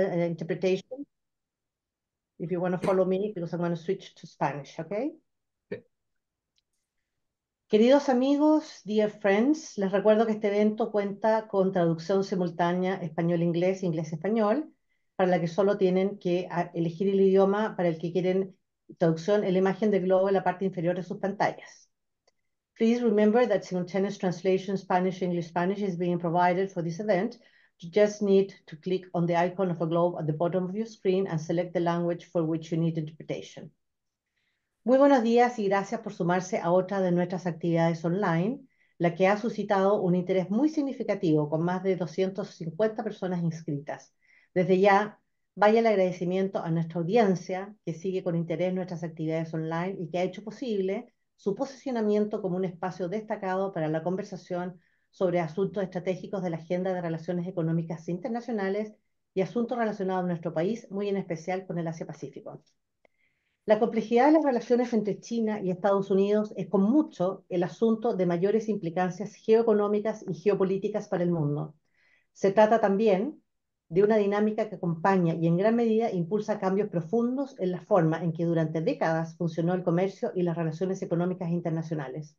Uh, interpretation if you want to follow me because I'm going to switch to Spanish, okay? Queridos amigos, dear friends, les recuerdo que este evento cuenta con traducción simultánea español-inglés, inglés-español, para la que solo tienen que ah, elegir el idioma para el que quieren traducción en la imagen de globo en la parte inferior de sus pantallas. Please remember that simultaneous translation Spanish-English-Spanish is being provided for this event You just need to click on the icon of a globe at the bottom of your screen and select the language for which you need interpretation. Muy buenos días y gracias por sumarse a otra de nuestras actividades online, la que ha suscitado un interés muy significativo con más de 250 personas inscritas. Desde ya, vaya el agradecimiento a nuestra audiencia que sigue con interés nuestras actividades online y que ha hecho posible su posicionamiento como un espacio destacado para la conversación sobre asuntos estratégicos de la Agenda de Relaciones Económicas Internacionales y asuntos relacionados a nuestro país, muy en especial con el Asia-Pacífico. La complejidad de las relaciones entre China y Estados Unidos es con mucho el asunto de mayores implicancias geoeconómicas y geopolíticas para el mundo. Se trata también de una dinámica que acompaña y en gran medida impulsa cambios profundos en la forma en que durante décadas funcionó el comercio y las relaciones económicas internacionales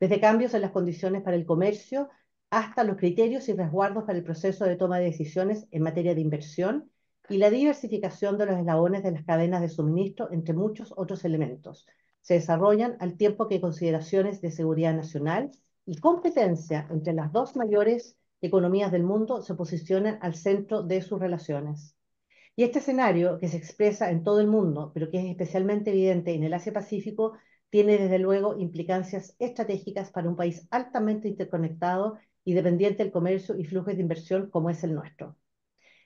desde cambios en las condiciones para el comercio hasta los criterios y resguardos para el proceso de toma de decisiones en materia de inversión y la diversificación de los eslabones de las cadenas de suministro, entre muchos otros elementos. Se desarrollan al tiempo que consideraciones de seguridad nacional y competencia entre las dos mayores economías del mundo se posicionan al centro de sus relaciones. Y este escenario, que se expresa en todo el mundo, pero que es especialmente evidente en el Asia-Pacífico, tiene desde luego implicancias estratégicas para un país altamente interconectado y dependiente del comercio y flujos de inversión como es el nuestro.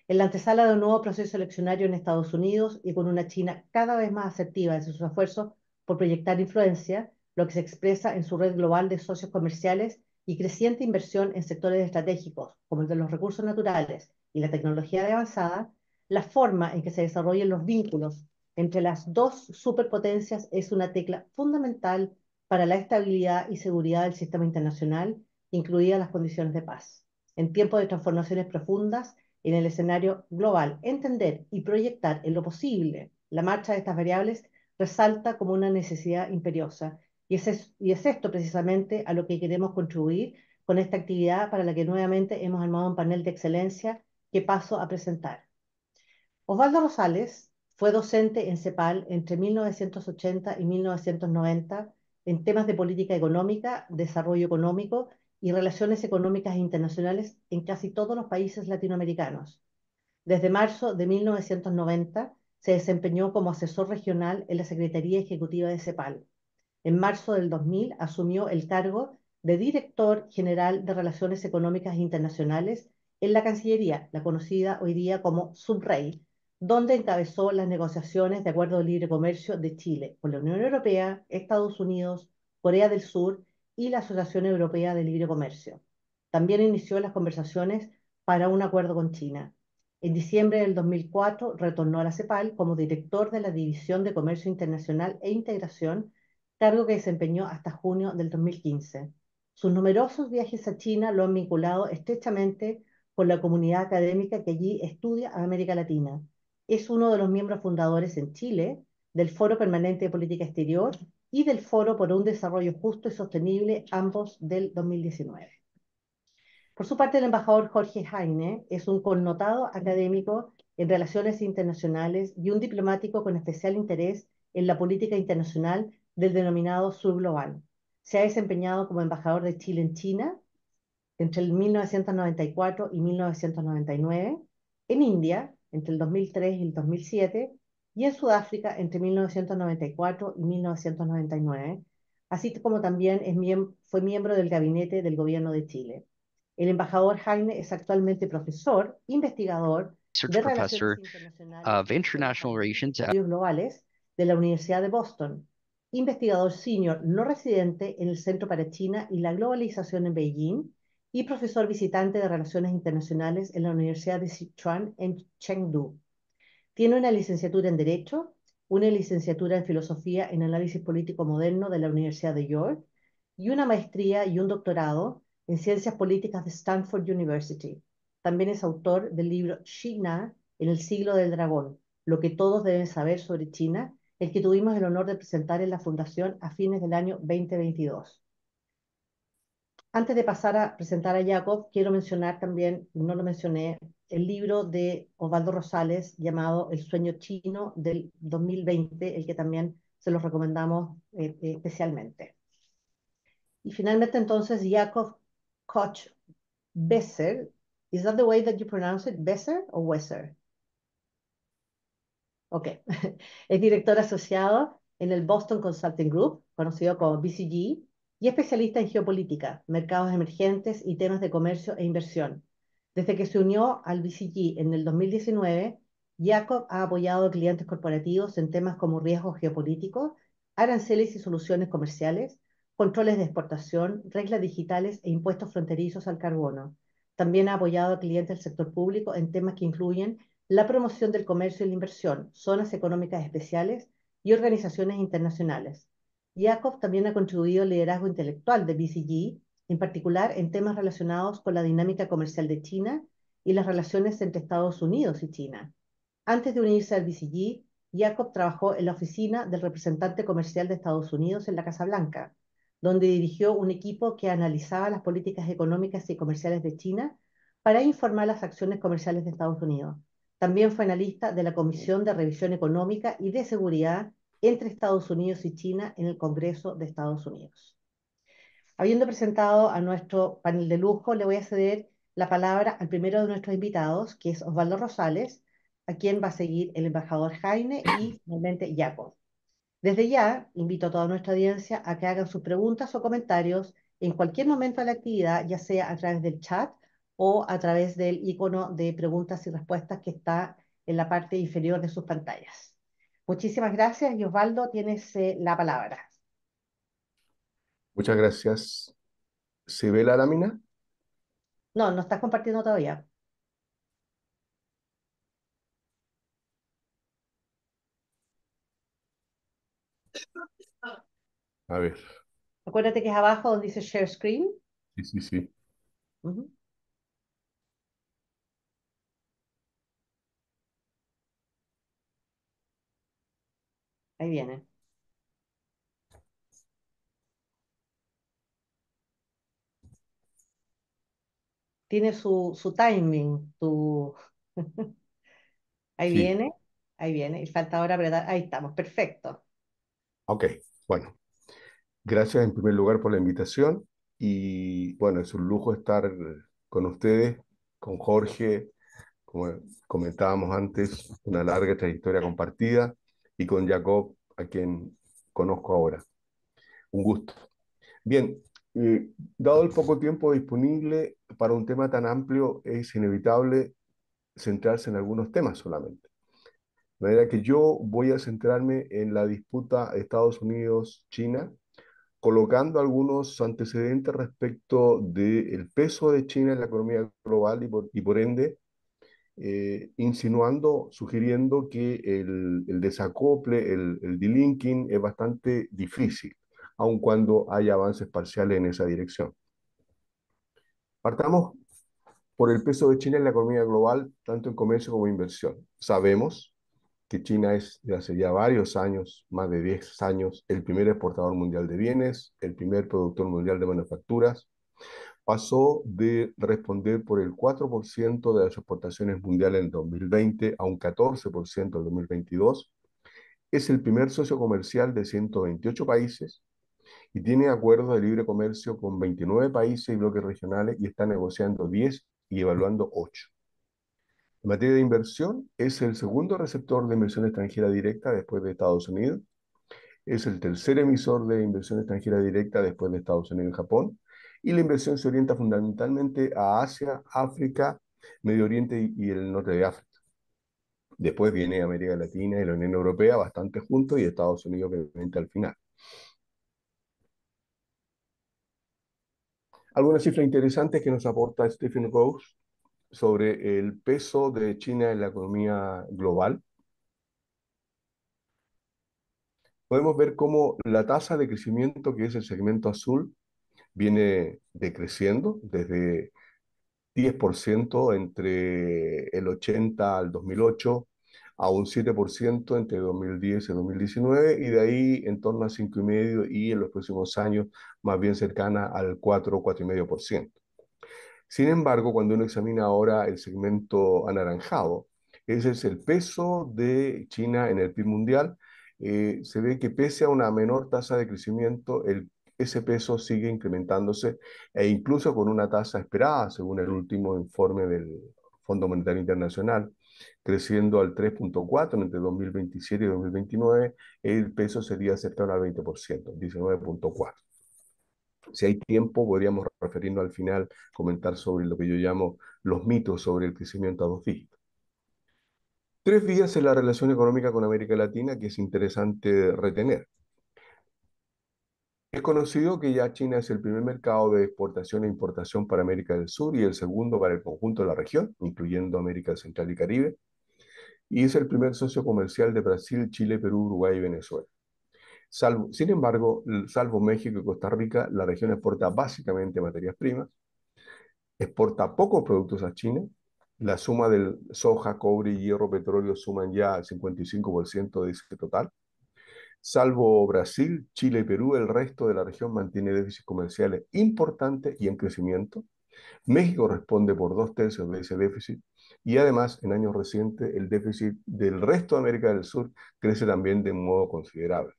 En la antesala de un nuevo proceso eleccionario en Estados Unidos y con una China cada vez más asertiva en sus esfuerzos por proyectar influencia, lo que se expresa en su red global de socios comerciales y creciente inversión en sectores estratégicos como el de los recursos naturales y la tecnología avanzada, la forma en que se desarrollan los vínculos entre las dos superpotencias es una tecla fundamental para la estabilidad y seguridad del sistema internacional, incluidas las condiciones de paz. En tiempos de transformaciones profundas en el escenario global, entender y proyectar en lo posible la marcha de estas variables resalta como una necesidad imperiosa. Y es, esto precisamente a lo que queremos contribuir con esta actividad para la que nuevamente hemos armado un panel de excelencia que paso a presentar. Osvaldo Rosales fue docente en CEPAL entre 1980 y 1990 en temas de política económica, desarrollo económico y relaciones económicas internacionales en casi todos los países latinoamericanos. Desde marzo de 1990 se desempeñó como asesor regional en la Secretaría Ejecutiva de CEPAL. En marzo del 2000 asumió el cargo de director general de Relaciones Económicas Internacionales en la Cancillería, la conocida hoy día como Subrey, donde encabezó las negociaciones de acuerdo de libre comercio de Chile con la Unión Europea, Estados Unidos, Corea del Sur y la Asociación Europea de Libre Comercio. También inició las conversaciones para un acuerdo con China. En diciembre del 2004 retornó a la CEPAL como director de la División de Comercio Internacional e Integración, cargo que desempeñó hasta junio del 2015. Sus numerosos viajes a China lo han vinculado estrechamente con la comunidad académica que allí estudia América Latina es uno de los miembros fundadores en Chile del Foro Permanente de Política Exterior y del Foro por un Desarrollo Justo y Sostenible, ambos del 2019. Por su parte, el embajador Jorge Jaime es un connotado académico en relaciones internacionales y un diplomático con especial interés en la política internacional del denominado Sur Global. Se ha desempeñado como embajador de Chile en China entre el 1994 y 1999, en India, entre el 2003 y el 2007, y en Sudáfrica entre 1994 y 1999, así como también fue miembro del gabinete del gobierno de Chile. El embajador Jaime es actualmente profesor, investigador, de relaciones uh, internacionales globales de la Universidad de Boston, investigador senior no residente en el Centro para China y la Globalización en Beijing y profesor visitante de Relaciones Internacionales en la Universidad de Sichuan en Chengdu. Tiene una licenciatura en Derecho, una licenciatura en Filosofía en Análisis Político Moderno de la Universidad de York y una maestría y un doctorado en Ciencias Políticas de Stanford University. También es autor del libro China en el siglo del dragón, lo que todos deben saber sobre China, el que tuvimos el honor de presentar en la Fundación a fines del año 2022. Antes de pasar a presentar a Jacob, quiero mencionar también, no lo mencioné, el libro de Osvaldo Rosales llamado El sueño chino del 2020, el que también se lo recomendamos eh, eh, especialmente. Y finalmente entonces Jacob Koch Besser. ¿Es that the way that you pronounce it? Besser o Wesser? Ok. es director asociado en el Boston Consulting Group, conocido como BCG, y especialista en geopolítica, mercados emergentes y temas de comercio e inversión. Desde que se unió al BCG en el 2019, Jacob ha apoyado a clientes corporativos en temas como riesgos geopolíticos, aranceles y soluciones comerciales, controles de exportación, reglas digitales e impuestos fronterizos al carbono. También ha apoyado a clientes del sector público en temas que incluyen la promoción del comercio y la inversión, zonas económicas especiales y organizaciones internacionales. Jacob también ha contribuido al liderazgo intelectual de BCG, en particular en temas relacionados con la dinámica comercial de China y las relaciones entre Estados Unidos y China. Antes de unirse al BCG, Jacob trabajó en la oficina del representante comercial de Estados Unidos en la Casa Blanca, donde dirigió un equipo que analizaba las políticas económicas y comerciales de China para informar las acciones comerciales de Estados Unidos. También fue analista de la Comisión de Revisión Económica y de Seguridad entre Estados Unidos y China en el Congreso de Estados Unidos. Habiendo presentado a nuestro panel de lujo, le voy a ceder la palabra al primero de nuestros invitados, que es Osvaldo Rosales, a quien va a seguir el embajador Jaime y finalmente Jacob. Desde ya, invito a toda nuestra audiencia a que hagan sus preguntas o comentarios en cualquier momento de la actividad, ya sea a través del chat o a través del icono de preguntas y respuestas que está en la parte inferior de sus pantallas. Muchísimas gracias y Osvaldo, tienes eh, la palabra. Muchas gracias. ¿Se ve la lámina? No, no estás compartiendo todavía. A ver. Acuérdate que es abajo donde dice Share Screen. Sí, sí, sí. Ahí viene. Tiene su, su timing, tu... ahí viene, ahí viene. Y falta ahora verdad. Ahí estamos, perfecto. Ok, bueno. Gracias en primer lugar por la invitación y bueno, es un lujo estar con ustedes, con Jorge, como comentábamos antes, una larga trayectoria compartida y con Jacob, a quien conozco ahora. Un gusto. Bien, eh, dado el poco tiempo disponible para un tema tan amplio, es inevitable centrarse en algunos temas solamente. De manera que yo voy a centrarme en la disputa Estados Unidos-China, colocando algunos antecedentes respecto del peso de China en la economía global y por ende eh, insinuando, sugiriendo que el, desacople, el, el, delinking es bastante difícil, aun cuando hay avances parciales en esa dirección. Partamos por el peso de China en la economía global, tanto en comercio como en inversión. Sabemos que China es desde hace ya varios años, más de 10 años, el primer exportador mundial de bienes, el primer productor mundial de manufacturas, pasó de responder por el 4% de las exportaciones mundiales en 2020 a un 14% en 2022. Es el primer socio comercial de 128 países y tiene acuerdos de libre comercio con 29 países y bloques regionales y está negociando 10 y evaluando 8. En materia de inversión, es el segundo receptor de inversión extranjera directa después de Estados Unidos. Es el tercer emisor de inversión extranjera directa después de Estados Unidos y Japón y la inversión se orienta fundamentalmente a Asia, África, Medio Oriente y el norte de África. Después viene América Latina y la Unión Europea bastante juntos y Estados Unidos obviamente al final. Algunas cifras interesantes que nos aporta Stephen Rose sobre el peso de China en la economía global. Podemos ver cómo la tasa de crecimiento, que es el segmento azul, viene decreciendo desde 10% entre el 80 al 2008 a un 7% entre 2010 y 2019 y de ahí en torno a 5,5% y en los próximos años más bien cercana al 4, 4,5%. Sin embargo, cuando uno examina ahora el segmento anaranjado, ese es el peso de China en el PIB mundial, eh, se ve que pese a una menor tasa de crecimiento, el ese peso sigue incrementándose e incluso con una tasa esperada, según el último informe del Fondo Monetario Internacional, creciendo al 3.4 entre 2027 y 2029, el peso sería aceptado al 20%, 19.4. Si hay tiempo, podríamos referirnos al final, comentar sobre lo que yo llamo los mitos sobre el crecimiento a dos dígitos. Tres vías en la relación económica con América Latina que es interesante retener. Es conocido que ya China es el primer mercado de exportación e importación para América del Sur y el segundo para el conjunto de la región, incluyendo América Central y Caribe, y es el primer socio comercial de Brasil, Chile, Perú, Uruguay y Venezuela. sin embargo, salvo México y Costa Rica, la región exporta básicamente materias primas, exporta pocos productos a China, la suma del soja, cobre, hierro, petróleo suman ya el 55% de ese total, Salvo Brasil, Chile y Perú, el resto de la región mantiene déficits comerciales importantes y en crecimiento. México responde por dos tercios de ese déficit y además en años recientes el déficit del resto de América del Sur crece también de modo considerable.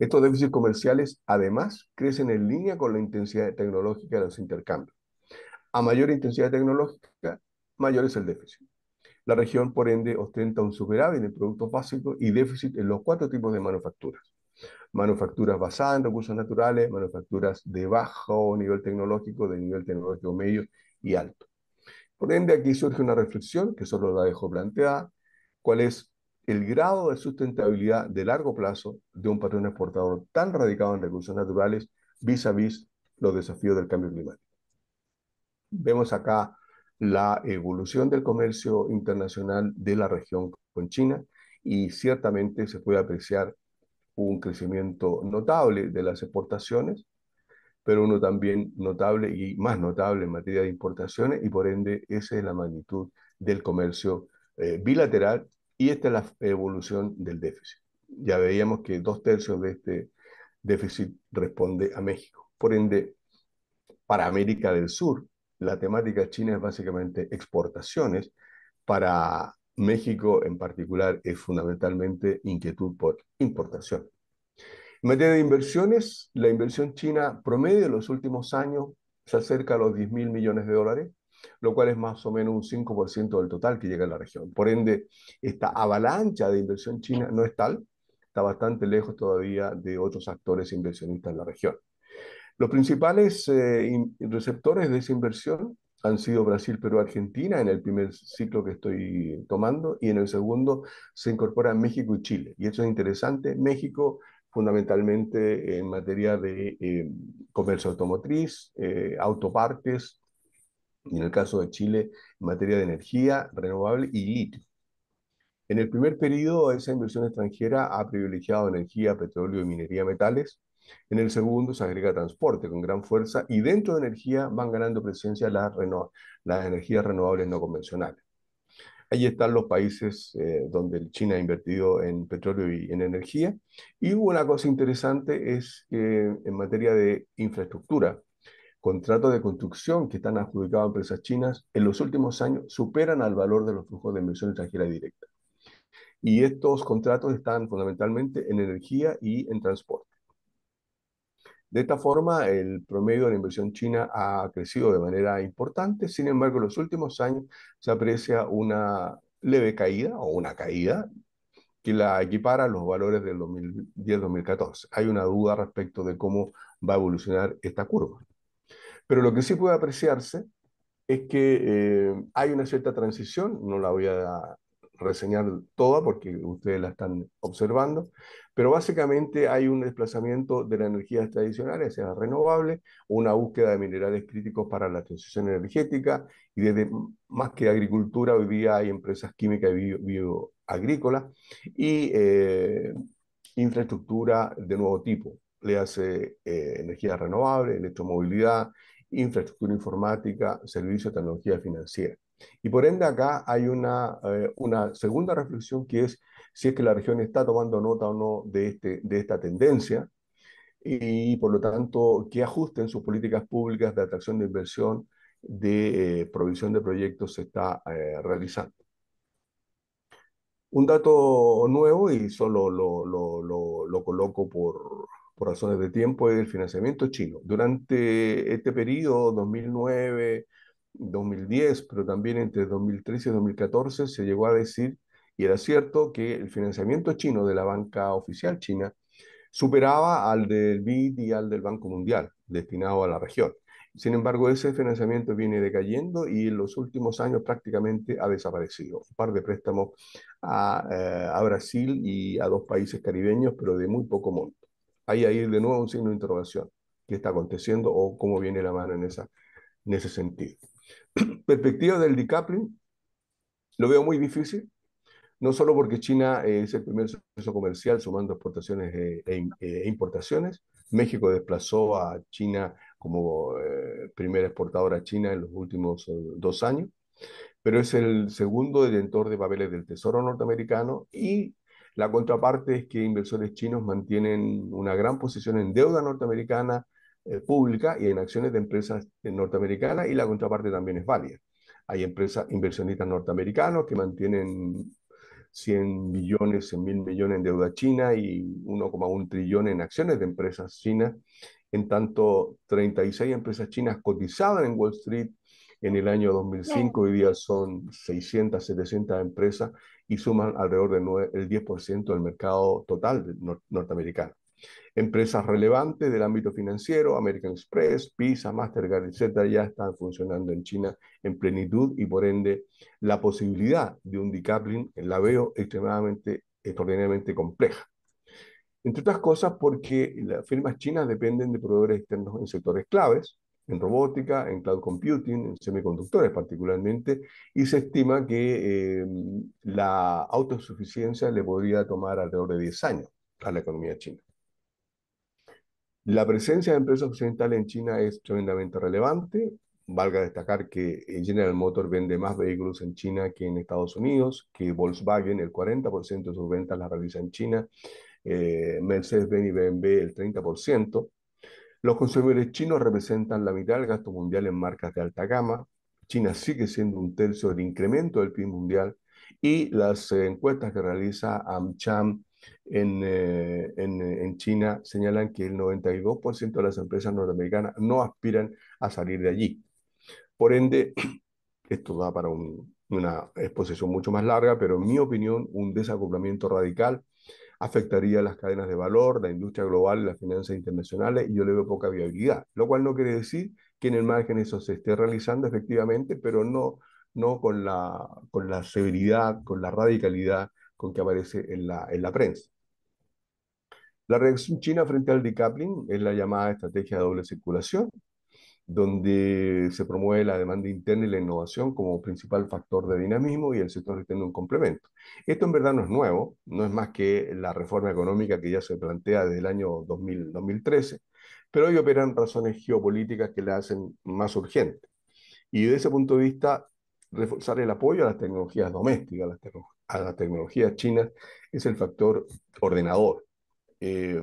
Estos déficits comerciales además crecen en línea con la intensidad tecnológica de los intercambios. A mayor intensidad tecnológica, mayor es el déficit. La región, por ende, ostenta un superávit en productos básicos y déficit en los cuatro tipos de manufacturas. Manufacturas basadas en recursos naturales, manufacturas de bajo nivel tecnológico, de nivel tecnológico medio y alto. Por ende, aquí surge una reflexión que solo la dejo planteada, cuál es el grado de sustentabilidad de largo plazo de un patrón exportador tan radicado en recursos naturales vis a vis los desafíos del cambio climático. Vemos acá la evolución del comercio internacional de la región con China y ciertamente se puede apreciar un crecimiento notable de las exportaciones, pero uno también notable y más notable en materia de importaciones y por ende esa es la magnitud del comercio eh, bilateral y esta es la evolución del déficit. Ya veíamos que dos tercios de este déficit responde a México. Por ende, para América del Sur, la temática china es básicamente exportaciones. Para México en particular es fundamentalmente inquietud por importación. En materia de inversiones, la inversión china promedio en los últimos años se acerca a los 10 mil millones de dólares, lo cual es más o menos un 5% del total que llega a la región. Por ende, esta avalancha de inversión china no es tal, está bastante lejos todavía de otros actores inversionistas en la región. Los principales eh, receptores de esa inversión han sido Brasil, Perú, Argentina en el primer ciclo que estoy tomando y en el segundo se incorporan México y Chile. Y eso es interesante. México fundamentalmente en materia de eh, comercio automotriz, eh, autopartes, y en el caso de Chile, en materia de energía renovable y litio. En el primer periodo, esa inversión extranjera ha privilegiado energía, petróleo y minería metales, en el segundo se agrega transporte con gran fuerza y dentro de energía van ganando presencia las, las energías renovables no convencionales. Ahí están los países eh, donde China ha invertido en petróleo y en energía. Y una cosa interesante es que en materia de infraestructura, contratos de construcción que están adjudicados a empresas chinas en los últimos años superan al valor de los flujos de inversión extranjera directa. Y estos contratos están fundamentalmente en energía y en transporte. De esta forma, el promedio de la inversión china ha crecido de manera importante, sin embargo, en los últimos años se aprecia una leve caída o una caída que la equipara a los valores del 2010-2014. Hay una duda respecto de cómo va a evolucionar esta curva. Pero lo que sí puede apreciarse es que eh, hay una cierta transición, no la voy a reseñar toda porque ustedes la están observando, pero básicamente hay un desplazamiento de las energías tradicionales hacia las renovables, una búsqueda de minerales críticos para la transición energética y desde más que agricultura hoy día hay empresas químicas y bioagrícolas y eh, infraestructura de nuevo tipo, le hace eh, energía renovable, electromovilidad, infraestructura informática, servicios, de tecnología financiera. Y por ende acá hay una, eh, una segunda reflexión que es si es que la región está tomando nota o no de, este, de esta tendencia y por lo tanto que ajusten sus políticas públicas de atracción de inversión, de eh, provisión de proyectos se está eh, realizando. Un dato nuevo, y solo lo, lo, coloco por, por razones de tiempo, es el financiamiento chino. Durante este periodo, 2009, 2010, pero también entre 2013 y 2014 se llegó a decir, y era cierto, que el financiamiento chino de la banca oficial china superaba al del BID y al del Banco Mundial, destinado a la región. Sin embargo, ese financiamiento viene decayendo y en los últimos años prácticamente ha desaparecido. Un par de préstamos a, eh, a Brasil y a dos países caribeños, pero de muy poco monto. Hay ahí de nuevo un signo de interrogación. ¿Qué está aconteciendo o cómo viene la mano en, esa, en ese sentido? Perspectiva del decoupling, lo veo muy difícil, no solo porque China es el primer socio comercial sumando exportaciones e, e, e importaciones. México desplazó a China como eh, primer primera exportadora a China en los últimos eh, dos años, pero es el segundo detentor de papeles del Tesoro norteamericano y la contraparte es que inversores chinos mantienen una gran posición en deuda norteamericana, eh, pública y en acciones de empresas eh, norteamericanas y la contraparte también es válida. Hay empresas inversionistas norteamericanos que mantienen 100 millones, 100 mil millones en deuda china y 1,1 trillón en acciones de empresas chinas. En tanto, 36 empresas chinas cotizadas en Wall Street en el año 2005, hoy día son 600, 700 empresas y suman alrededor del 10% del mercado total norteamericano. Empresas relevantes del ámbito financiero, American Express, Visa, Mastercard, etcétera, ya están funcionando en China en plenitud y por ende la posibilidad de un decoupling la veo extremadamente, extraordinariamente compleja. Entre otras cosas porque las firmas chinas dependen de proveedores externos en sectores claves, en robótica, en cloud computing, en semiconductores particularmente, y se estima que em, la autosuficiencia le podría tomar alrededor de 10 años a la economía china. La presencia de empresas occidentales en China es tremendamente relevante. Valga destacar que General Motors vende más vehículos en China que en Estados Unidos, que Volkswagen el 40% de sus ventas las realiza en China, eh, Mercedes-Benz y BMW el 30%. Los consumidores chinos representan la mitad del gasto mundial en marcas de alta gama. China sigue siendo un tercio del incremento del PIB mundial y las eh, encuestas que realiza AmCham en, eh, en, eh, en, China señalan que el 92% de las empresas norteamericanas no aspiran a salir de allí. Por ende, esto da para una exposición mucho más larga, pero en mi opinión, un desacoplamiento radical afectaría las cadenas de valor, la industria global, las finanzas internacionales, y yo le veo poca viabilidad, lo cual no quiere decir que en el margen eso se esté realizando efectivamente, pero no, no con, la, con la severidad, con la radicalidad con que aparece en la, prensa. La reacción china frente al decoupling es la llamada estrategia de doble circulación, donde se promueve la demanda interna y la innovación como principal factor de dinamismo y el sector externo un complemento. Esto en verdad no es nuevo, no es más que la reforma económica que ya se plantea desde el año 2013, pero hoy operan razones geopolíticas que la hacen más urgente. Y desde ese punto de vista, reforzar el apoyo a las tecnologías domésticas, a las tecnologías a las tecnologías chinas, es el factor ordenador. Eh,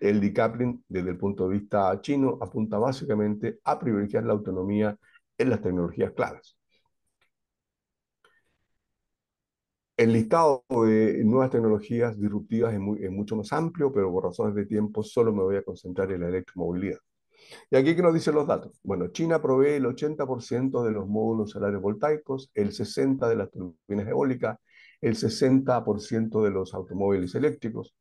el decoupling, desde el punto de vista chino, apunta básicamente a privilegiar la autonomía en las tecnologías claras. El listado de nuevas tecnologías disruptivas es, es mucho más amplio, pero por razones de tiempo solo me voy a concentrar en la electromovilidad. ¿Y aquí qué nos dicen los datos? Bueno, China provee el 80% de los módulos solares voltaicos, el 60% de las turbinas eólicas, el 60% de los automóviles eléctricos.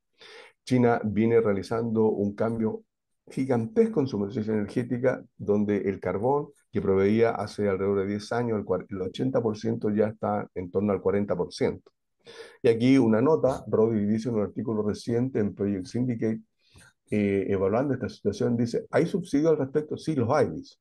China viene realizando un cambio gigantesco en su matriz energética, donde el carbón, que proveía hace alrededor de 10 años el 80%, ya está en torno al 40%. Y aquí una nota, Roddy dice en un artículo reciente en Project Syndicate, eh, evaluando esta situación, dice, ¿hay subsidios al respecto? Sí, los hay, dice.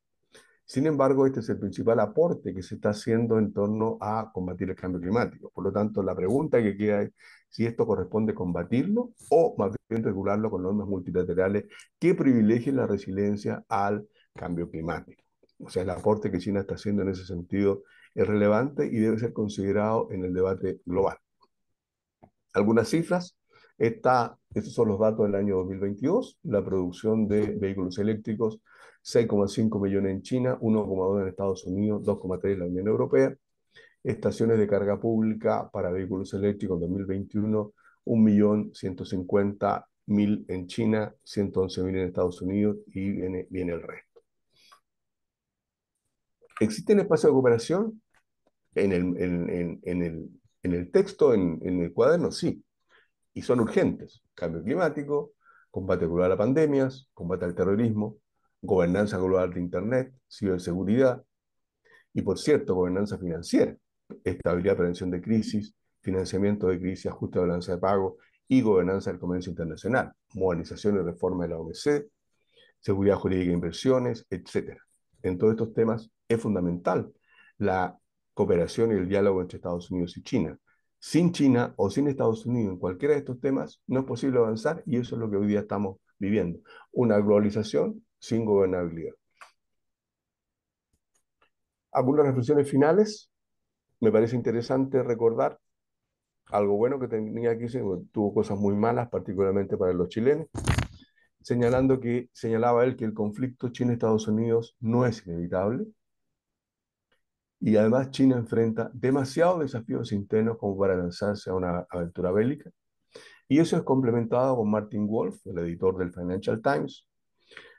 Sin embargo, este es el principal aporte que se está haciendo en torno a combatir el cambio climático. Por lo tanto, la pregunta que queda es si esto corresponde combatirlo o más bien regularlo con normas multilaterales que privilegien la resiliencia al cambio climático. O sea, el aporte que China está haciendo en ese sentido es relevante y debe ser considerado en el debate global. Algunas cifras. estos son los datos del año 2022. La producción de vehículos eléctricos 6,5 millones en China, 1,2 en Estados Unidos, 2,3 en la Unión Europea. Estaciones de carga pública para vehículos eléctricos en 2021, 1.150.000 en China, 111.000 en Estados Unidos y viene, el resto. ¿Existen espacios de cooperación? En el, texto, en, el cuaderno, sí. Y son urgentes. Cambio climático, combate global a pandemias, combate al terrorismo, gobernanza global de Internet, ciberseguridad y, por cierto, gobernanza financiera, estabilidad, prevención de crisis, financiamiento de crisis, ajuste de balanza de pago y gobernanza del comercio internacional, modernización y reforma de la OMC, seguridad jurídica e inversiones, etc. En todos estos temas es fundamental la cooperación y el diálogo entre Estados Unidos y China. Sin China o sin Estados Unidos en cualquiera de estos temas no es posible avanzar y eso es lo que hoy día estamos viviendo. Una globalización sin gobernabilidad. Algunas reflexiones finales. Me parece interesante recordar algo bueno que tenía aquí, tuvo cosas muy malas, particularmente para los chilenos, señalando que, señalaba él que el conflicto China-Estados Unidos no es inevitable, y además China enfrenta demasiados desafíos internos como para lanzarse a una aventura bélica. Y eso es complementado con Martin Wolf, el editor del Financial Times,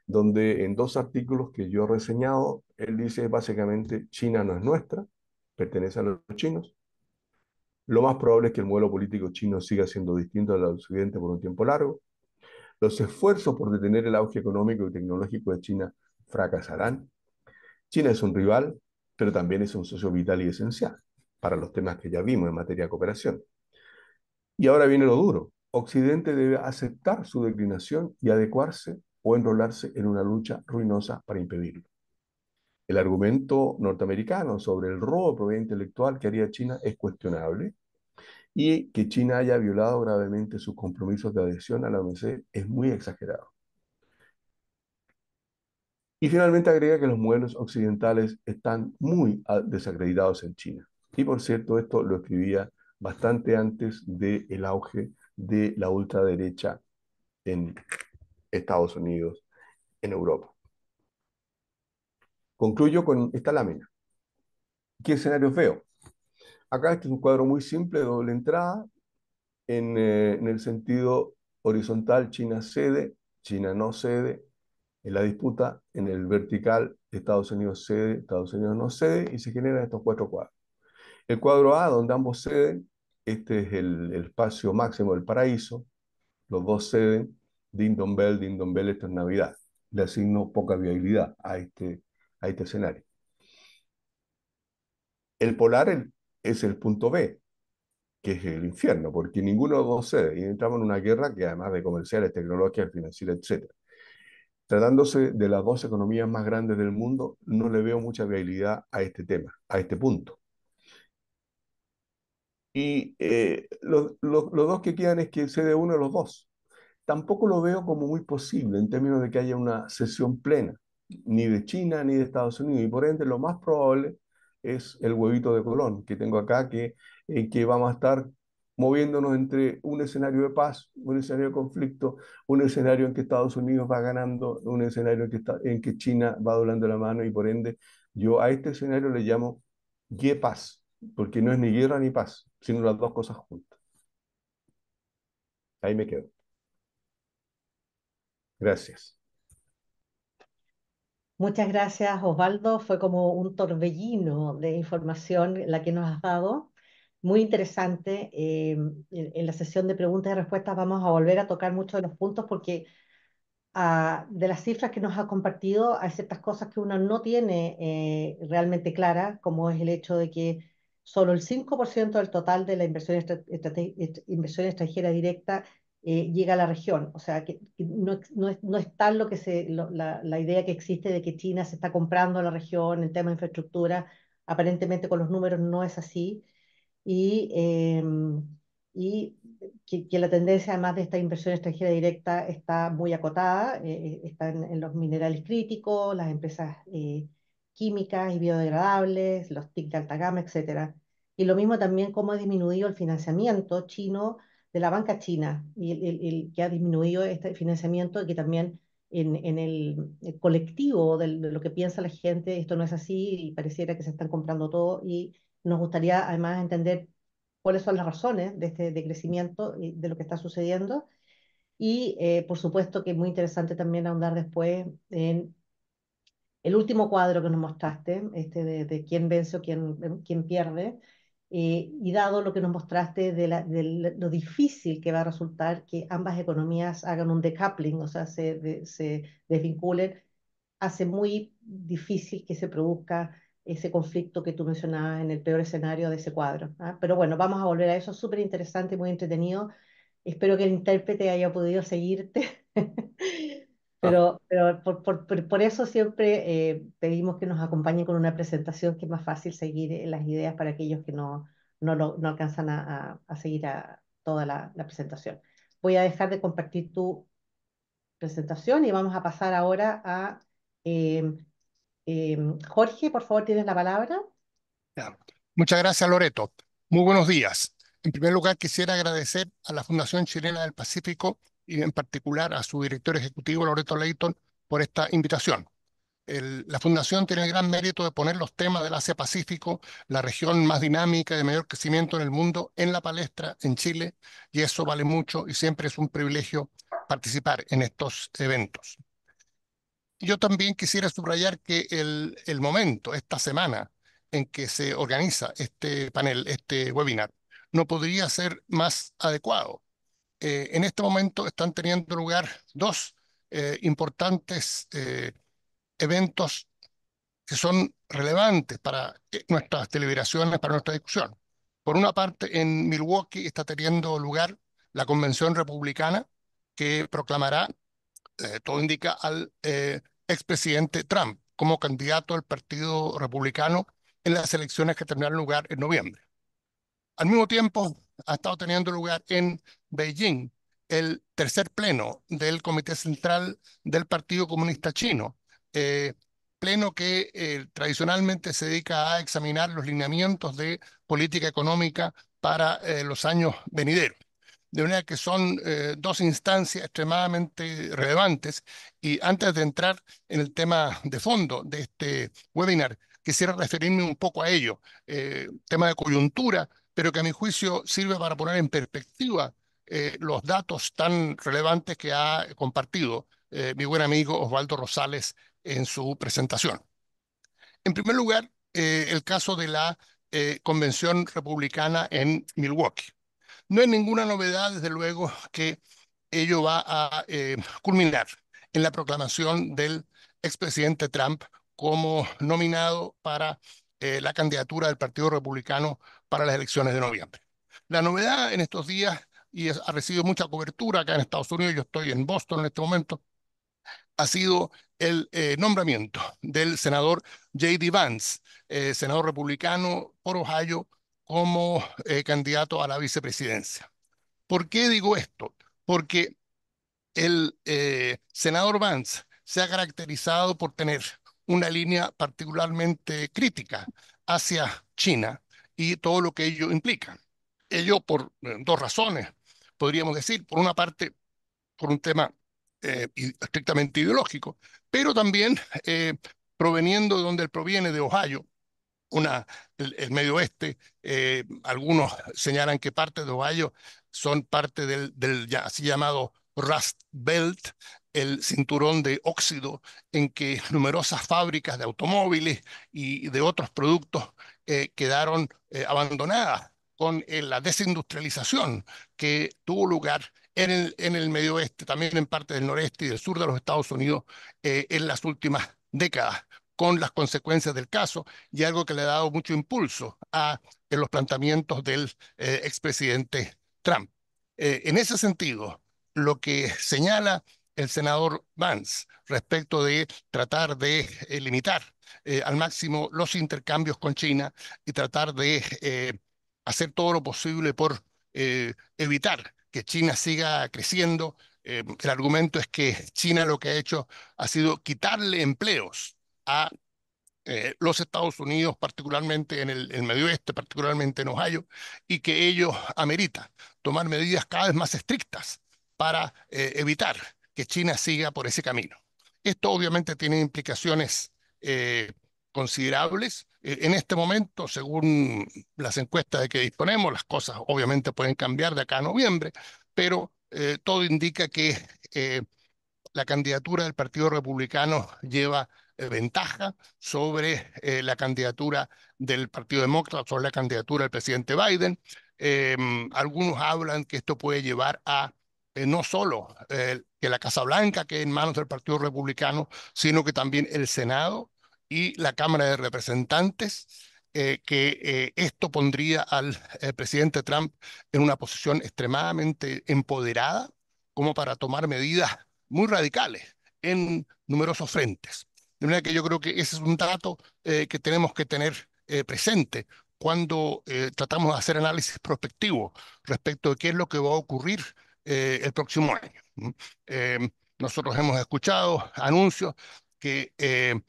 donde en dos artículos que yo he reseñado, él dice básicamente China no es nuestra, pertenece a los chinos. Lo más probable es que el modelo político chino siga siendo distinto al occidente por un tiempo largo. Los esfuerzos por detener el auge económico y tecnológico de China fracasarán. China es un rival, pero también es un socio vital y esencial para los temas que ya vimos en materia de cooperación. Y ahora viene lo duro. Occidente debe aceptar su declinación y adecuarse o enrolarse en una lucha ruinosa para impedirlo. El argumento norteamericano sobre el robo de propiedad intelectual que haría China es cuestionable y que China haya violado gravemente sus compromisos de adhesión a la OMC es muy exagerado. Y finalmente agrega que los modelos occidentales están muy ah, desacreditados en China. Y por cierto, esto lo escribía bastante antes del el auge de la ultraderecha en Estados Unidos en Europa. Concluyo con esta lámina. ¿Qué escenario veo? Acá este es un cuadro muy simple doble entrada. Eh, en, el sentido horizontal, China cede, China no cede en la disputa. En el vertical, Estados Unidos cede, Estados Unidos no cede y se generan estos cuatro cuadros. El cuadro A, donde ambos ceden, este es el, el espacio máximo del paraíso. Los dos ceden, Dindon Bell, Dindon Bell, esto es Navidad. Le asigno poca viabilidad a este, a este escenario. El polar es el punto B, que es el infierno, porque ninguno de los dos cede. Y entramos en una guerra que además de comerciales, tecnológicas, financieras, etc. Tratándose de las dos economías más grandes del mundo, no le veo mucha viabilidad a este tema, a este punto. Y eh, los, los dos que quedan es que cede uno de los dos tampoco lo veo como muy posible en términos de que haya una sesión plena, ni de China ni de Estados Unidos. Y por ende, lo más probable es el huevito de Colón que tengo acá, que, eh, que vamos a estar moviéndonos entre un escenario de paz, un escenario de conflicto, un escenario en que Estados Unidos va ganando, un escenario en que, está, en que China va doblando la mano y por ende yo a este escenario le llamo paz, porque no es ni guerra ni paz, sino las dos cosas juntas. Ahí me quedo. Gracias. Muchas gracias, Osvaldo. Fue como un torbellino de información la que nos has dado. Muy interesante. Em, en, la sesión de preguntas y respuestas vamos a volver a tocar muchos de los puntos porque ah, de las cifras que nos ha compartido hay ciertas cosas que uno no tiene eh, realmente claras, como es el hecho de que solo el 5% del total de la inversión, inversión extranjera directa eh, llega a la región. O sea, que, no, no, es, tal lo que se, la, idea que existe de que China se está comprando la región el tema de infraestructura. Aparentemente con los números no es así. Y, eh, y que, la tendencia además de esta inversión extranjera directa está muy acotada. Eh, están en los minerales críticos, las empresas químicas y biodegradables, los TIC de alta gama, etc. Y lo mismo también cómo ha disminuido el financiamiento chino de la banca china, y el, que ha disminuido este financiamiento y que también en, el, colectivo de lo que piensa la gente, esto no es así y pareciera que se están comprando todo y nos gustaría además entender cuáles son las razones de este decrecimiento y de lo que está sucediendo. Y eh, por supuesto que es muy interesante también ahondar después en el último cuadro que nos mostraste, este de, de quién vence o quién, quién pierde, eh, y dado lo que nos mostraste de, la, lo difícil que va a resultar que ambas economías hagan un decoupling, o sea, se, se desvinculen, hace muy difícil que se produzca ese conflicto que tú mencionabas en el peor escenario de ese cuadro. ¿ah? Pero bueno, vamos a volver a eso, súper interesante, muy entretenido. Espero que el intérprete haya podido seguirte Ah. Pero, por, eso siempre eh, pedimos que nos acompañen con una presentación que es más fácil seguir eh, las ideas para aquellos que no, no, alcanzan a, seguir toda la, presentación. Voy a dejar de compartir tu presentación y vamos a pasar ahora a em, em, Jorge, por favor, tienes la palabra. Muchas gracias, Loreto. Muy buenos días. En primer lugar, quisiera agradecer a la Fundación Chilena del Pacífico y en particular a su director ejecutivo, Loreto Leighton, por esta invitación. la Fundación tiene el gran mérito de poner los temas del Asia-Pacífico, la región más dinámica y de mayor crecimiento en el mundo, en la palestra en Chile, y eso vale mucho y siempre es un privilegio participar en estos eventos. Yo también quisiera subrayar que el momento, esta semana en que se organiza este panel, este webinar, no podría ser más adecuado eh, en este momento están teniendo lugar dos eh, importantes eh, eventos que son relevantes para nuestras deliberaciones, para nuestra discusión. Por una parte, en Milwaukee está teniendo lugar la Convención Republicana que proclamará, todo indica, al expresidente Trump como candidato al Partido Republicano en las elecciones que tendrán lugar en noviembre. Al mismo tiempo, ha estado teniendo lugar en Beijing el tercer pleno del Comité Central del Partido Comunista Chino, eh, pleno que eh, tradicionalmente se dedica a examinar los lineamientos de política económica para eh, los años venideros. De manera que son dos instancias extremadamente relevantes. Y antes de entrar en el tema de fondo de este webinar, quisiera referirme un poco a ello. tema de coyuntura pero que a mi juicio sirve para poner en perspectiva eh, los datos tan relevantes que ha compartido eh, mi buen amigo Osvaldo Rosales en su presentación. En primer lugar, eh, el caso de la Convención Republicana en Milwaukee. No hay ninguna novedad, desde luego, que ello va a culminar en la proclamación del expresidente Trump como nominado para la candidatura del Partido Republicano para las elecciones de noviembre. La novedad en estos días, y ha recibido mucha cobertura acá en Estados Unidos, yo estoy en Boston en este momento, ha sido el eh, nombramiento del senador J.D. Vance, eh, senador republicano por Ohio, como eh, candidato a la vicepresidencia. ¿Por qué digo esto? Porque el senador Vance se ha caracterizado por tener una línea particularmente crítica hacia China, y todo lo que ello implica. Ello por eh, dos razones, podríamos decir. Por una parte, por un tema eh, estrictamente ideológico, pero también eh, proveniendo de donde proviene, de Ohio, una, el, medio oeste. algunos señalan que parte de Ohio son parte del, del así llamado Rust Belt, el cinturón de óxido en que numerosas fábricas de automóviles y de otros productos eh, quedaron eh, abandonadas con eh, la desindustrialización que tuvo lugar en el, en el medio oeste, también en parte del noreste y del sur de los Estados Unidos en las últimas décadas, con las consecuencias del caso y algo que le ha dado mucho impulso a los planteamientos del expresidente Trump. en ese sentido, lo que señala el senador Vance respecto de tratar de limitar eh, al máximo los intercambios con China y tratar de eh, hacer todo lo posible por eh, evitar que China siga creciendo. el argumento es que China lo que ha hecho ha sido quitarle empleos a los Estados Unidos, particularmente en el, Medio Oeste, particularmente en Ohio, y que ellos ameritan tomar medidas cada vez más estrictas para evitar que China siga por ese camino. Esto obviamente tiene implicaciones eh, considerables. Eh, en este momento, según las encuestas de que disponemos, las cosas obviamente pueden cambiar de acá a noviembre, pero eh, todo indica que la candidatura del Partido Republicano lleva ventaja sobre la candidatura del Partido Demócrata, sobre la candidatura del presidente Biden. Em, algunos hablan que esto puede llevar a no solo que la Casa Blanca quede en manos del Partido Republicano, sino que también el Senado y la Cámara de Representantes, eh, que eh, esto pondría al eh, presidente Trump en una posición extremadamente empoderada como para tomar medidas muy radicales en numerosos frentes. De manera que yo creo que ese es un dato que tenemos que tener presente cuando tratamos de hacer análisis prospectivo respecto de qué es lo que va a ocurrir el próximo año. Em, nosotros hemos escuchado anuncios que eh,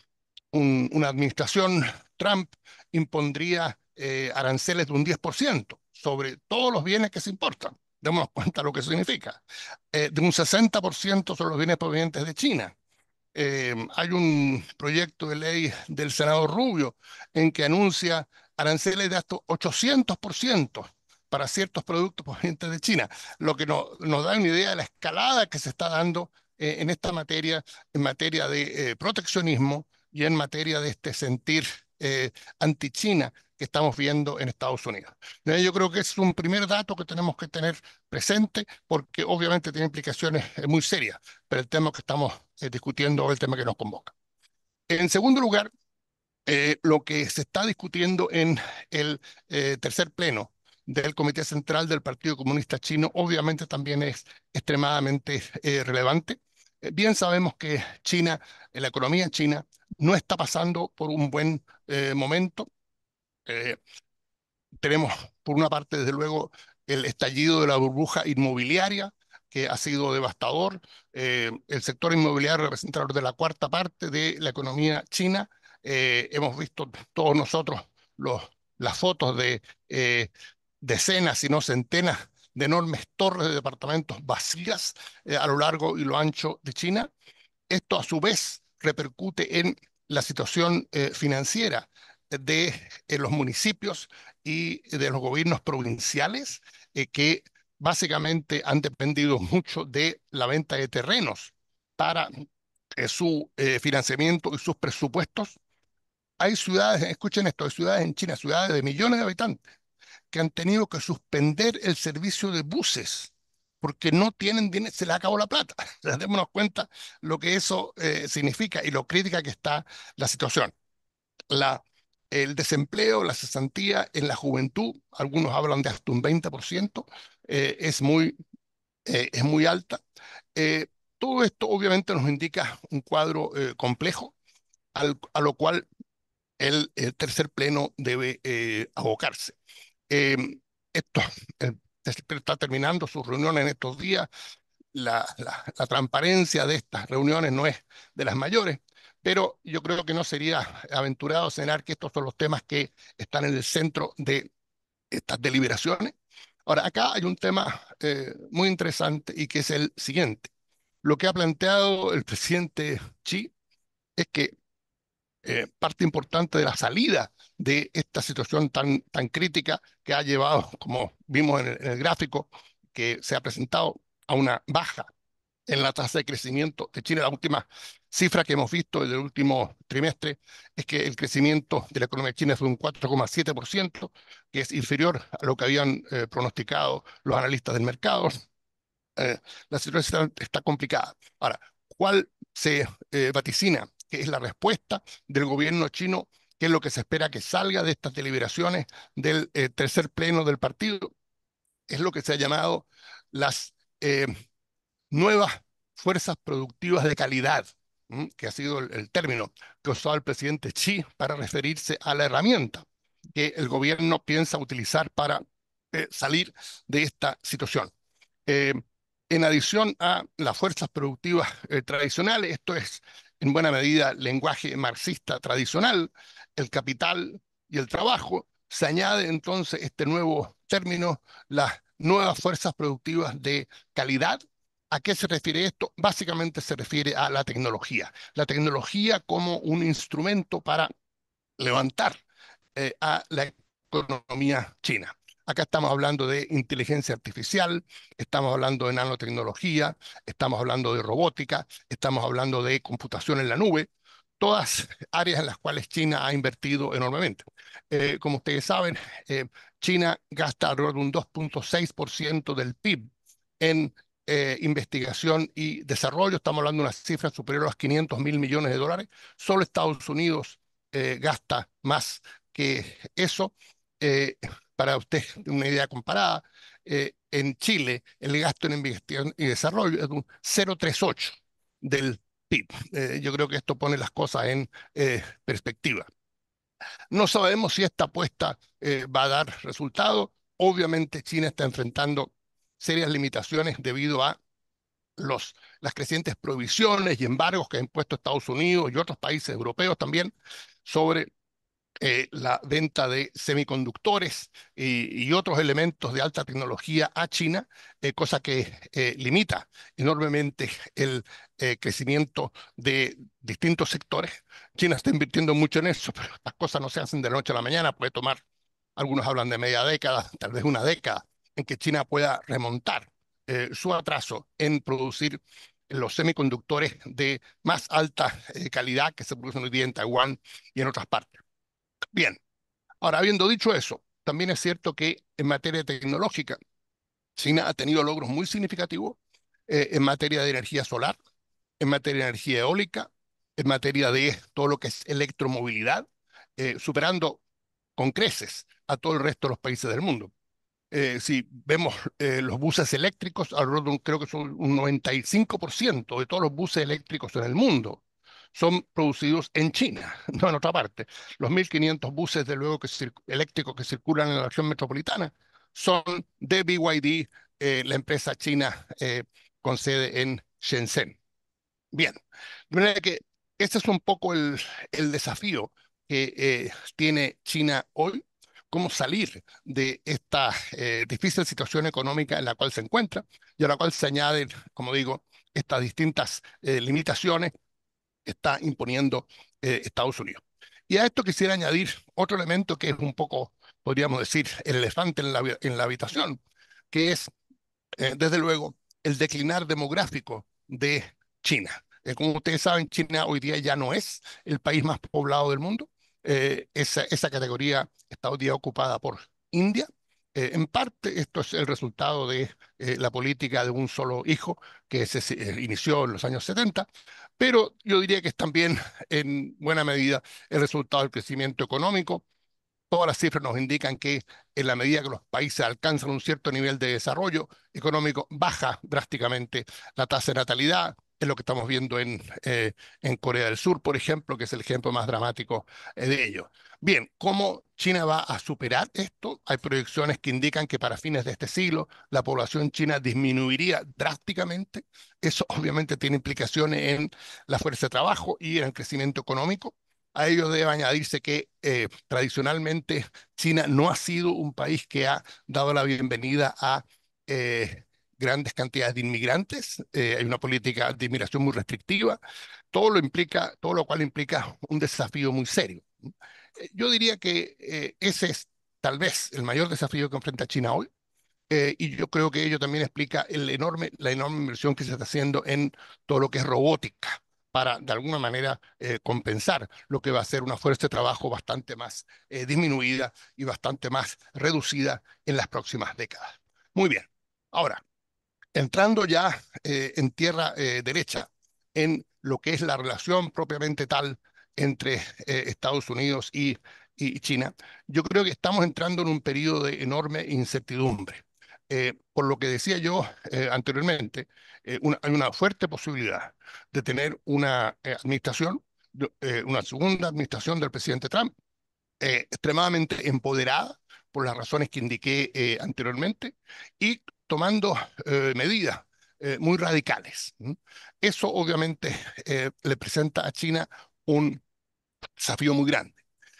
una administración Trump impondría eh, aranceles de un 10% sobre todos los bienes que se importan. Démonos cuenta lo que significa. Eh, de un 60% sobre los bienes provenientes de China. Em, hay un proyecto de ley del senador Rubio en que anuncia aranceles de hasta 800% para ciertos productos provenientes pues, de China, lo que nos da una idea de la escalada que se está dando eh, en esta materia, en materia de eh, proteccionismo y en materia de este sentir eh, anti-China que estamos viendo en Estados Unidos. Yo creo que es un primer dato que tenemos que tener presente porque obviamente tiene implicaciones muy serias para el tema que estamos discutiendo o el tema que nos convoca. En segundo lugar, lo que se está discutiendo en el tercer pleno del Comité Central del Partido Comunista Chino, obviamente también es extremadamente eh, relevante. Eh, bien sabemos que China, eh, la economía china, no está pasando por un buen momento. tenemos, por una parte, desde luego, el estallido de la burbuja inmobiliaria, que ha sido devastador. el sector inmobiliario representa de la cuarta parte de la economía china. hemos visto todos nosotros los, las fotos de eh, decenas, si no centenas, de enormes torres de departamentos vacías eh, a lo largo y lo ancho de China. Esto a su vez repercute en la situación eh, financiera de eh, los municipios y de los gobiernos provinciales que básicamente han dependido mucho de la venta de terrenos para su financiamiento y sus presupuestos. Hay ciudades, escuchen esto, hay ciudades en China, ciudades de millones de habitantes, que han tenido que suspender el servicio de buses porque no tienen dinero, se les acabó la plata. Démonos cuenta lo que eso eh, significa y lo crítica que está la situación. La, el desempleo, la cesantía en la juventud, algunos hablan de hasta un 20%, eh, es, muy, eh, es muy alta. todo esto obviamente nos indica un cuadro complejo al, a lo cual el, el, tercer pleno debe abocarse. Em, esto está terminando sus reuniones en estos días. La, transparencia de estas reuniones no es de las mayores, pero yo creo que no sería aventurado señalar que estos son los temas que están en el centro de estas deliberaciones. Ahora, acá hay un tema eh, muy interesante y que es el siguiente. Lo que ha planteado el presidente Xi es que eh, parte importante de la salida de esta situación tan, tan crítica que ha llevado, como vimos en el, gráfico, que se ha presentado a una baja en la tasa de crecimiento de China. La última cifra que hemos visto el último trimestre es que el crecimiento de la economía de china es un 4,7%, que es inferior a lo que habían eh, pronosticado los analistas del mercado. Eh, la situación está, complicada. Ahora, ¿cuál se vaticina que es la respuesta del gobierno chino, que es lo que se espera que salga de estas deliberaciones del eh, tercer pleno del partido, es lo que se ha llamado las eh, nuevas fuerzas productivas de calidad, que ha sido el, término que usó el presidente Xi para referirse a la herramienta que el gobierno piensa utilizar para eh, salir de esta situación. en adición a las fuerzas productivas tradicionales, esto es en buena medida lenguaje marxista tradicional, el capital y el trabajo, se añade entonces este nuevo término, las nuevas fuerzas productivas de calidad. ¿A qué se refiere esto? Básicamente se refiere a la tecnología. La tecnología como un instrumento para levantar eh, a la economía china. Acá estamos hablando de inteligencia artificial, estamos hablando de nanotecnología, estamos hablando de robótica, estamos hablando de computación en la nube, todas áreas en las cuales China ha invertido enormemente. Eh, como ustedes saben, eh, China gasta alrededor de un 2.6% del PIB en eh, investigación y desarrollo. Estamos hablando de una cifra superior a los 500 mil millones de dólares. Solo Estados Unidos gasta más que eso para usted una idea comparada, eh, en Chile el gasto en investigación y desarrollo es un 0,38 del PIB. Eh, yo creo que esto pone las cosas en eh, perspectiva. No sabemos si esta apuesta va a dar resultado. Obviamente China está enfrentando serias limitaciones debido a los, las crecientes prohibiciones y embargos que ha impuesto Estados Unidos y otros países europeos también sobre eh, la venta de semiconductores y, otros elementos de alta tecnología a China, eh, cosa que eh, limita enormemente el eh, crecimiento de distintos sectores. China está invirtiendo mucho en eso, pero estas cosas no se hacen de noche a la mañana, puede tomar, algunos hablan de media década, tal vez una década, en que China pueda remontar su atraso en producir los semiconductores de más alta calidad que se producen hoy día en Taiwán y en otras partes. Bien, ahora habiendo dicho eso, también es cierto que en materia tecnológica, China ha tenido logros muy significativos eh, en materia de energía solar, en materia de energía eólica, en materia de todo lo que es electromovilidad, eh, superando con creces a todo el resto de los países del mundo. Eh, si vemos los buses eléctricos, alrededor creo que son un 95% de todos los buses eléctricos en el mundo son producidos en China, no en otra parte. Los 1.500 buses, de luego, que eléctricos que circulan en la región metropolitana son de BYD, eh, la empresa china eh, con sede en Shenzhen. Bien, de manera que este es un poco el, el desafío que eh, tiene China hoy, cómo salir de esta difícil situación económica en la cual se encuentra y a la cual se añaden, como digo, estas distintas limitaciones está imponiendo eh, Estados Unidos. Y a esto quisiera añadir otro elemento que es un poco, podríamos decir, el elefante en la, habitación, que es, eh, desde luego, el declinar demográfico de China. Eh, como ustedes saben, China hoy día ya no es el país más poblado del mundo. esa, esa categoría está hoy día ocupada por India, eh, en parte esto es el resultado de eh, la política de un solo hijo que se eh, inició en los años 70, pero yo diría que es también en buena medida el resultado del crecimiento económico. Todas las cifras nos indican que en la medida que los países alcanzan un cierto nivel de desarrollo económico, baja drásticamente la tasa de natalidad, es lo que estamos viendo en, Corea del Sur, por ejemplo, que es el ejemplo más dramático de ello. Bien, ¿cómo China va a superar esto? Hay proyecciones que indican que para fines de este siglo la población china disminuiría drásticamente. Eso obviamente tiene implicaciones en la fuerza de trabajo y en el crecimiento económico. A ello debe añadirse que eh, tradicionalmente China no ha sido un país que ha dado la bienvenida a eh, grandes cantidades de inmigrantes, eh, hay una política de inmigración muy restrictiva, todo lo, implica, todo lo cual implica un desafío muy serio yo diría que eh, ese es tal vez el mayor desafío que enfrenta China hoy. Eh, y yo creo que ello también explica la enorme inversión que se está haciendo en todo lo que es robótica para, de alguna manera, eh, compensar lo que va a ser una fuerza de trabajo bastante más disminuida y bastante más reducida en las próximas décadas. Muy bien. Ahora, entrando ya en tierra derecha, en lo que es la relación propiamente tal entre eh, Estados Unidos y, China, yo creo que estamos entrando en un periodo de enorme incertidumbre. Eh, por lo que decía yo eh, anteriormente, hay una fuerte posibilidad de tener una administración, una segunda administración del presidente Trump, extremadamente empoderada por las razones que indiqué anteriormente y tomando medidas muy radicales. Eso obviamente le presenta a China un desafío muy grande.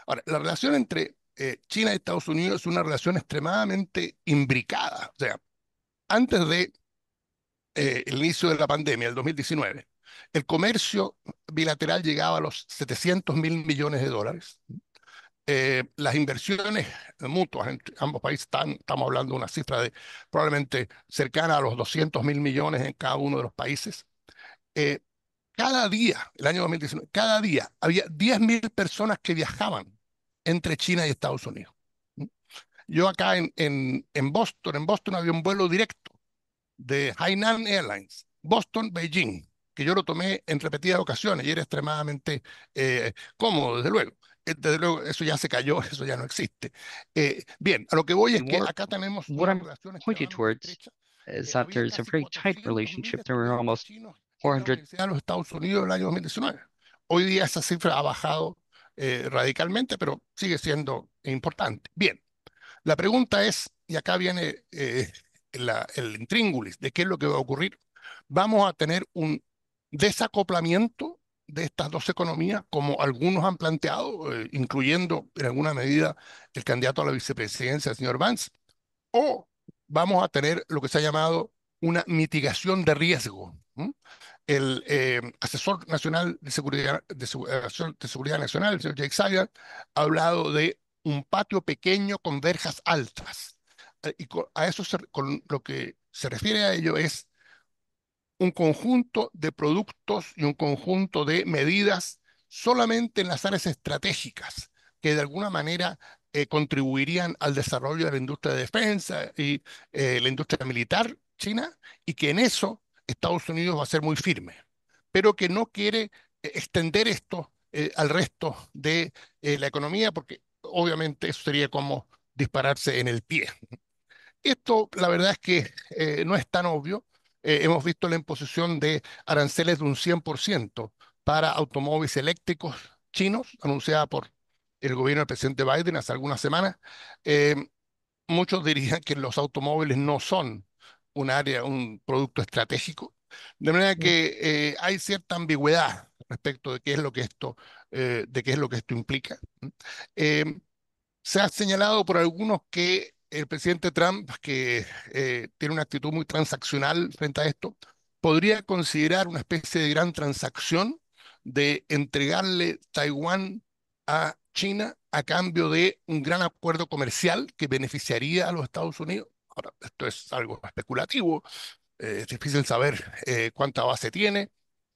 Ahora, la relación entre eh, China y Estados Unidos es una relación extremadamente imbricada. O sea, antes de eh, el inicio de la pandemia, el 2019, el comercio bilateral llegaba a los 700 mil millones de dólares. Eh, las inversiones mutuas entre ambos países están, estamos hablando de una cifra de probablemente cercana a los 200 mil millones en cada uno de los países. Eh, cada día, el año 2019, cada día había 10.000 personas que viajaban entre China y Estados Unidos. Yo acá en, en, en, Boston, en Boston había un vuelo directo de Hainan Airlines, Boston, Beijing, que yo lo tomé en repetidas ocasiones y era extremadamente eh, cómodo, desde luego. Eh, desde luego, eso ya se cayó, eso ya no existe. Eh, bien, a lo que voy es que acá tenemos relaciones. Is that a very tight relationship. There ...a los Estados Unidos el año 2019. Hoy día esa cifra ha bajado eh, radicalmente, pero sigue siendo importante. Bien, la pregunta es, y acá viene eh, el intríngulis de qué es lo que va a ocurrir, vamos a tener un desacoplamiento de estas dos economías, como algunos han planteado, eh, incluyendo en alguna medida el candidato a la vicepresidencia, el señor Vance, o vamos a tener lo que se ha llamado una mitigación de riesgo. El eh, asesor nacional de seguridad, eh, de, seguridad nacional, el señor Jake ha hablado de un patio pequeño con verjas altas. Eh, y a eso con lo que se refiere a ello es un conjunto de productos y un conjunto de medidas solamente en las áreas estratégicas que de alguna manera contribuirían al desarrollo de la industria de defensa y la industria militar China y que en eso Estados Unidos va a ser muy firme, pero que no quiere eh, extender esto eh, al resto de eh, la economía porque obviamente eso sería como dispararse en el pie. Esto la verdad es que no es tan obvio. hemos visto la imposición de aranceles de un 100% para automóviles eléctricos chinos, anunciada por el gobierno del presidente Biden hace algunas semanas. muchos dirían que los automóviles no son un área, un producto estratégico. De manera que eh, hay cierta ambigüedad respecto de qué es lo que esto, eh, de qué es lo que esto implica. Eh, se ha señalado por algunos que el presidente Trump, que tiene una actitud muy transaccional frente a esto, podría considerar una especie de gran transacción de entregarle Taiwán a China a cambio de un gran acuerdo comercial que beneficiaría a los Estados Unidos esto es algo especulativo, eh, es difícil saber eh, cuánta base tiene.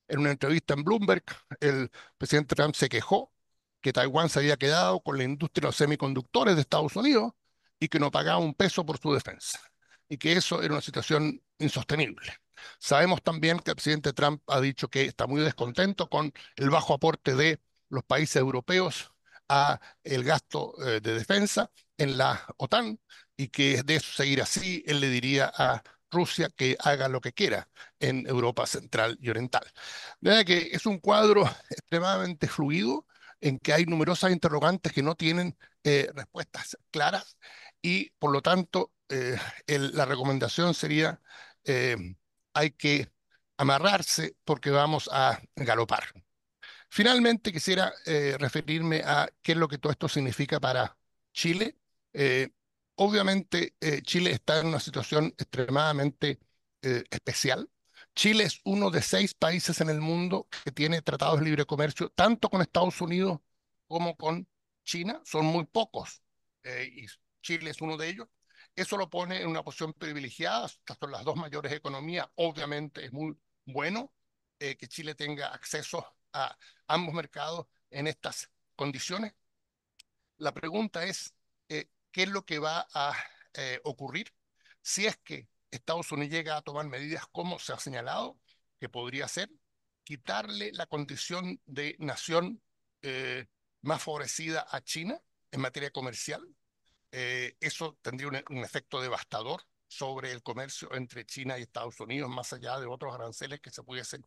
En una entrevista en Bloomberg, el presidente Trump se quejó que Taiwán se había quedado con la industria de los semiconductores de Estados Unidos y que no pagaba un peso por su defensa, y que eso era una situación insostenible. Sabemos también que el presidente Trump ha dicho que está muy descontento con el bajo aporte de los países europeos a el gasto eh, de defensa en la OTAN y que de eso seguir así, él le diría a Rusia que haga lo que quiera en Europa Central y Oriental. De que es un cuadro extremadamente fluido en que hay numerosas interrogantes que no tienen eh, respuestas claras y por lo tanto eh, la recomendación sería eh, hay que amarrarse porque vamos a galopar. Finalmente quisiera referirme a qué es lo que todo esto significa para Chile. Obviamente, eh, Chile está en una situación extremadamente eh, especial. Chile es uno de seis países en el mundo que tiene tratados de libre comercio, tanto con Estados Unidos como con China. Son muy pocos eh, y Chile es uno de ellos. Eso lo pone en una posición privilegiada. Estas son las dos mayores economías. Obviamente es muy bueno que Chile tenga acceso a ambos mercados en estas condiciones. La pregunta es, qué es lo que va a eh, ocurrir si es que Estados Unidos llega a tomar medidas como se ha señalado que podría ser, quitarle la condición de nación eh, más favorecida a China en materia comercial. Eh, eso tendría un, efecto devastador sobre el comercio entre China y Estados Unidos, más allá de otros aranceles que se pudiesen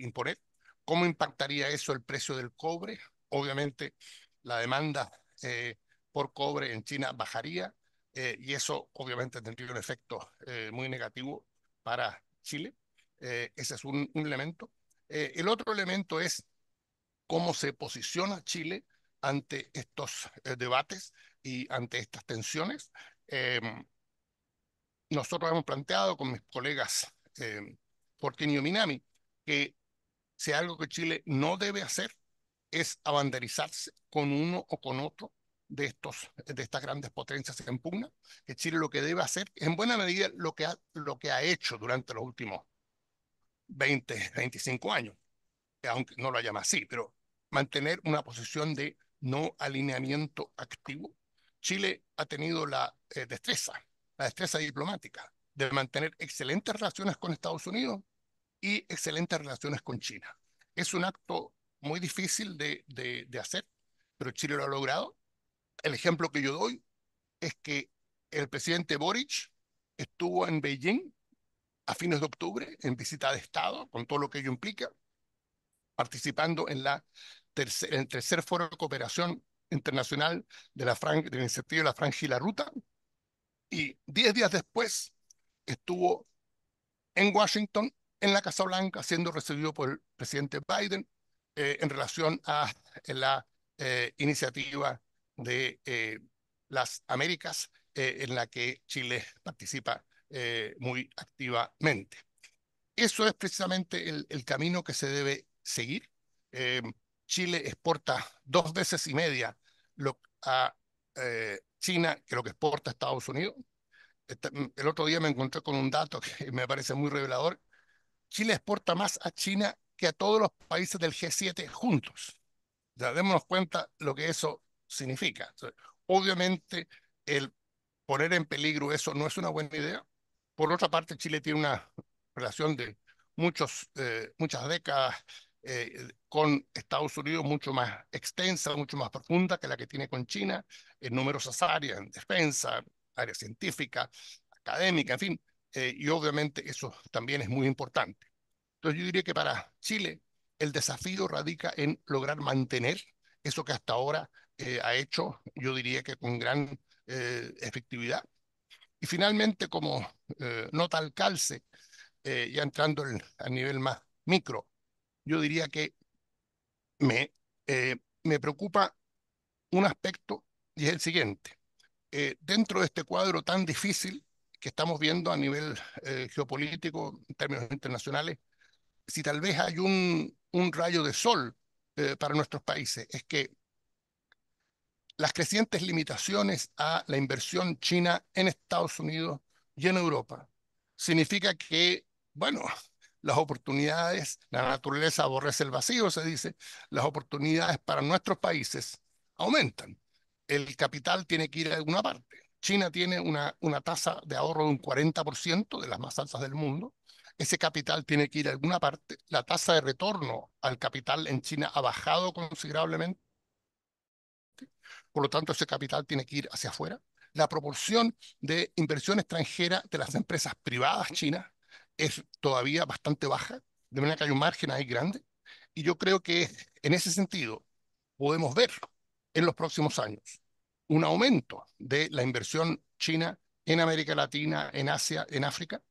imponer. ¿Cómo impactaría eso el precio del cobre? Obviamente, la demanda por cobre en China bajaría eh, y eso obviamente tendría un efecto eh, muy negativo para Chile. Eh, ese es un, elemento. el otro elemento es cómo se posiciona Chile ante estos debates y ante estas tensiones. Em, nosotros hemos planteado con mis colegas y em, Minami que si algo que Chile no debe hacer es abanderizarse con uno o con otro de, estos, de estas grandes potencias en pugna, que Chile lo que debe hacer, en buena medida, lo que ha, lo que ha hecho durante los últimos 20, 25 años, aunque no lo llama así, pero mantener una posición de no alineamiento activo. Chile ha tenido la eh, destreza, la destreza diplomática, de mantener excelentes relaciones con Estados Unidos y excelentes relaciones con China. Es un acto muy difícil de, de hacer, pero Chile lo ha logrado el ejemplo que yo doy es que el presidente Boric estuvo en Beijing a fines de octubre en visita de Estado, con todo lo que ello implica, participando en, la en el tercer foro de cooperación internacional de la, iniciativa de la Franja y la Ruta. Y diez días después estuvo en Washington, en la Casa Blanca, siendo recibido por el presidente Biden eh, en relación a la eh, iniciativa de eh, las Américas, eh, en la que Chile participa eh, muy activamente. Eso es precisamente el, camino que se debe seguir. Chile exporta dos veces y media lo, a China que lo que exporta a Estados Unidos. Este, mm, el otro día me encontré con un dato que me parece muy revelador. Chile exporta más a China que a todos los países del G7 juntos. Ya démonos cuenta lo que eso significa. obviamente, el poner en peligro eso no es una buena idea. Por otra parte, Chile tiene una relación de muchos, eh, muchas décadas eh, con Estados Unidos mucho más extensa, mucho más profunda que la que tiene con China, en numerosas áreas, en defensa, área científica, académica, en fin, eh, y obviamente eso también es muy importante. Entonces yo diría que para Chile el desafío radica en lograr mantener eso que hasta ahora eh, ha hecho, yo diría que con gran eh, efectividad. Y finalmente, como eh, nota al calce, eh, ya entrando a nivel más micro, yo diría que me, me preocupa un aspecto y es el siguiente. dentro de este cuadro tan difícil que estamos viendo a nivel geopolítico, en términos internacionales, si tal vez hay un, un rayo de sol para nuestros países, es que las crecientes limitaciones a la inversión china en Estados Unidos y en Europa. Significa que, bueno, las oportunidades, la naturaleza aborrece el vacío, se dice, las oportunidades para nuestros países aumentan. El capital tiene que ir a alguna parte. China tiene una, una tasa de ahorro de un 40%, de las más altas del mundo. Ese capital tiene que ir a alguna parte. La tasa de retorno al capital en China ha bajado considerablemente. Por lo tanto, ese capital tiene que ir hacia afuera. La proporción de inversión extranjera de las empresas privadas chinas es todavía bastante baja, de manera que hay un margen ahí grande. Y yo creo que en ese sentido podemos ver en los próximos años un aumento de la inversión china en América Latina, en Asia, en África.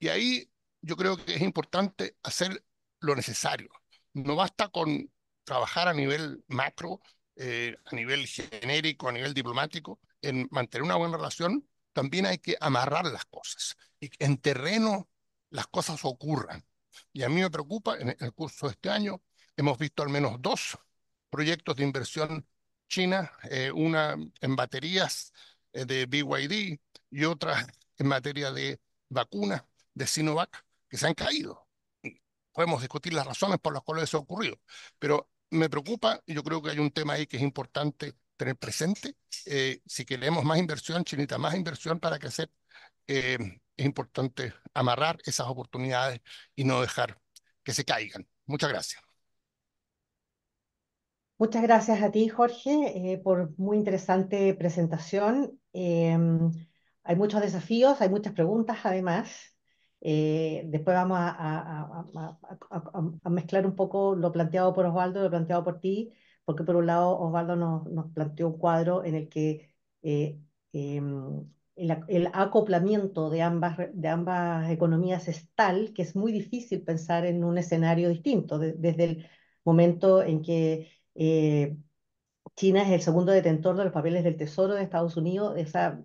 Y ahí yo creo que es importante hacer lo necesario. No basta con trabajar a nivel macro eh, a nivel genérico, a nivel diplomático, en mantener una buena relación, también hay que amarrar las cosas y en terreno las cosas ocurran. Y a mí me preocupa, en el curso de este año hemos visto al menos dos proyectos de inversión china, eh, una en baterías eh, de BYD y otra en materia de vacunas de Sinovac, que se han caído. Podemos discutir las razones por las cuales eso ha ocurrido, pero me preocupa y yo creo que hay un tema ahí que es importante tener presente. Eh, si queremos más inversión, Chinita, más inversión para crecer, eh, es importante amarrar esas oportunidades y no dejar que se caigan. Muchas gracias. Muchas gracias a ti, Jorge, eh, por muy interesante presentación. Em, hay muchos desafíos, hay muchas preguntas además. Eh, después vamos a, a, mezclar un poco lo planteado por Osvaldo y lo planteado por ti, porque por un lado Osvaldo nos, nos planteó un cuadro en el que eh, em, el, acoplamiento de ambas, de ambas economías es tal que es muy difícil pensar en un escenario distinto, desde el momento en que... Eh, China es el segundo detentor de los papeles del Tesoro de Estados Unidos, esa,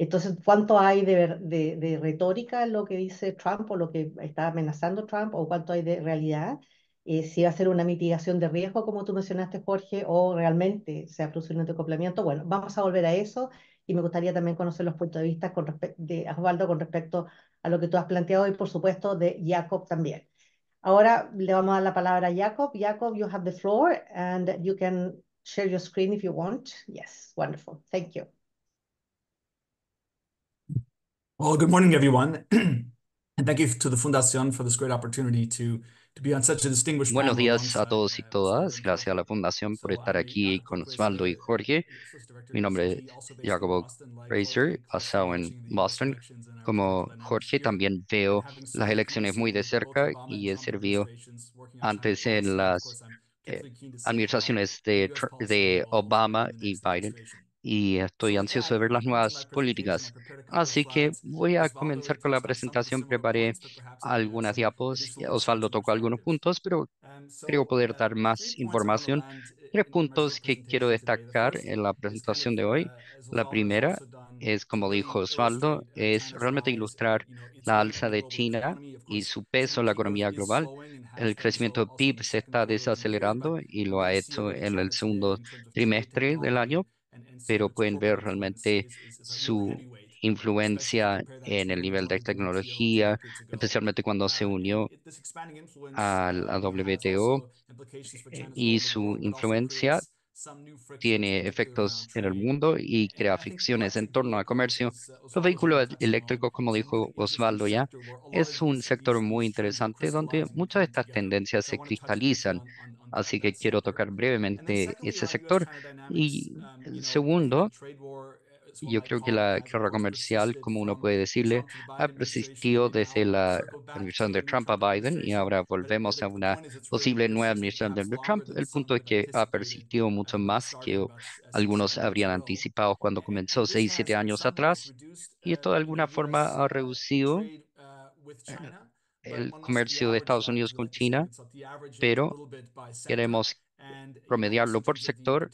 entonces, ¿cuánto hay de, retórica en lo que dice Trump o lo que está amenazando Trump o cuánto hay de realidad? Eh, si va a ser una mitigación de riesgo, como tú mencionaste, Jorge, o realmente se ha producido un acoplamiento. Bueno, vamos a volver a eso y me gustaría también conocer los puntos de vista de Osvaldo con respecto a lo que tú has planteado y, por supuesto, de Jacob también. Ahora le vamos a dar la palabra a Jacob. Jacob, you have the floor and you can share your screen if you want. Yes, wonderful. Thank you. Buenos días a todos y uh, todas. Gracias a la Fundación por estar aquí uh, con Osvaldo y Jorge. Mi nombre es Jacobo Fraser, basado en Boston. Como Jorge, también veo las elecciones muy de cerca y he servido antes en las administraciones de, de Obama y Biden y estoy ansioso de ver las nuevas políticas. Así que voy a comenzar con la presentación. Preparé algunas diapos. Osvaldo tocó algunos puntos, pero creo poder dar más información. Tres puntos que quiero destacar en la presentación de hoy. La primera es, como dijo Osvaldo, es realmente ilustrar la alza de China y su peso en la economía global. El crecimiento PIB se está desacelerando y lo ha hecho en el segundo trimestre del año, pero pueden ver realmente su influencia en el nivel de tecnología, especialmente cuando se unió a la WTO eh, y su influencia tiene efectos en el mundo y crea fricciones en torno al comercio. Los vehículos eléctricos, como dijo Osvaldo ya, es un sector muy interesante donde muchas de estas tendencias se cristalizan. Así que quiero tocar brevemente ese sector. Y el um, segundo, yo creo que la guerra comercial, como uno puede decirle, ha persistido desde la administración de Trump a Biden y ahora volvemos a una posible nueva administración de Trump. El punto es que ha persistido mucho más que algunos habrían anticipado cuando comenzó seis, siete años atrás. Y esto de alguna forma ha reducido eh, el comercio de Estados Unidos con China, pero queremos promediarlo por sector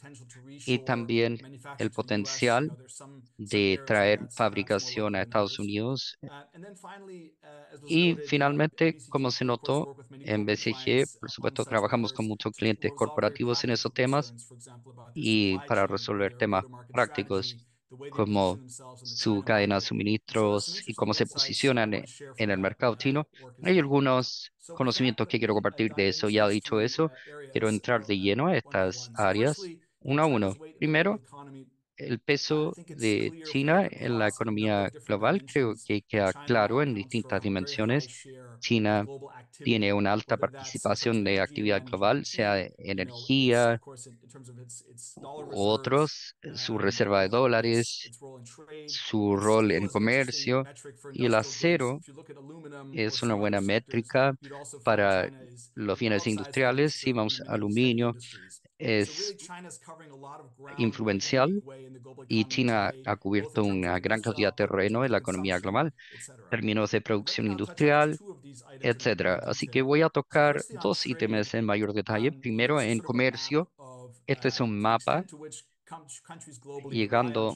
y también el potencial de traer fabricación a Estados Unidos. Uh, uh, y uh, finalmente, como se notó en BCG, por supuesto, trabajamos con muchos clientes corporativos en esos temas y para resolver temas prácticos como su cadena de suministros y cómo se posicionan en el mercado chino. Hay algunos conocimientos que quiero compartir de eso. Ya dicho eso, uh, quiero entrar uh, de lleno a estas áreas uno a uno. Primero, el peso de China en la economía global creo que queda claro en distintas dimensiones. China tiene una alta participación de actividad global, sea energía u otros, eh, su reserva de dólares, su rol en comercio y el acero es una buena métrica para los bienes industriales. Si vamos a aluminio, es influencial y China ha cubierto una gran cantidad de terreno en la economía global, términos de producción industrial, etcétera. Así que voy a tocar dos ítems en mayor detalle. Um, Primero, en comercio. Este es uh, un mapa llegando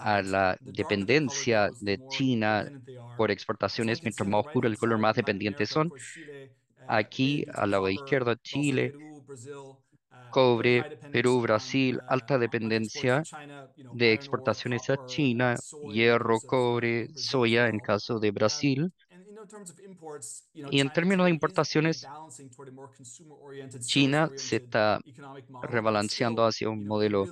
a la dependencia de China por exportaciones, mientras más oscuro el color, más dependiente son. Uh, Aquí, al lado izquierdo, Chile, cobre, Perú, Brasil, uh, alta uh, dependencia de exportaciones a China, hierro, cobre, soya en caso de Brasil, y en términos de importaciones, China se está rebalanceando hacia un modelo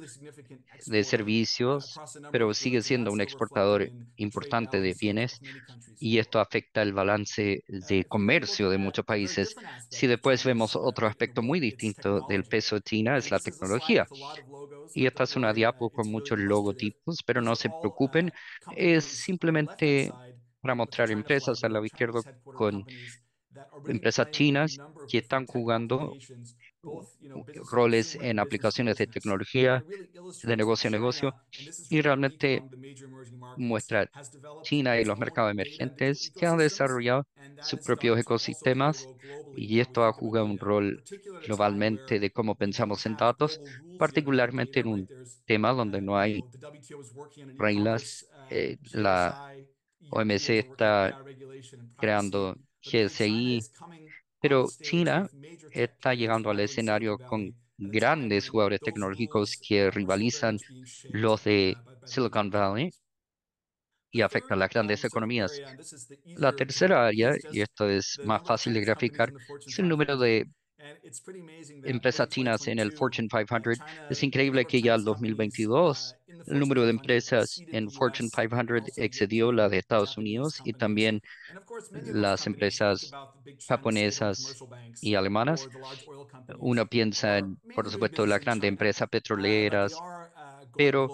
de uh, servicios, pero sigue siendo un exportador importante de bienes y esto afecta el balance eh, uh, de comercio de muchos países. Si después vemos uh, otro aspecto muy distinto del peso de China es la tecnología. Y esta es una diapo con muchos logotipos, pero no se preocupen, es simplemente para mostrar empresas al lado izquierdo con empresas chinas que están jugando eh, roles en aplicaciones de tecnología, de negocio a negocio, y realmente muestra China y los mercados emergentes que han desarrollado sus propios ecosistemas y esto ha jugado un rol globalmente de cómo pensamos en datos, particularmente en un tema donde no hay reglas. Eh, la OMC está creando GSI, pero China está llegando al escenario con grandes jugadores tecnológicos que rivalizan los de Silicon Valley y afectan las grandes economías. La tercera área, y esto es más fácil de graficar, es el número de empresas chinas en el Fortune 500. Uh, es increíble que ya en uh, 2022 el número de empresas en Fortune 500 excedió la de Estados Unidos y también las empresas japonesas y alemanas. Uno piensa, en, por supuesto, las grandes empresas petroleras, uh, pero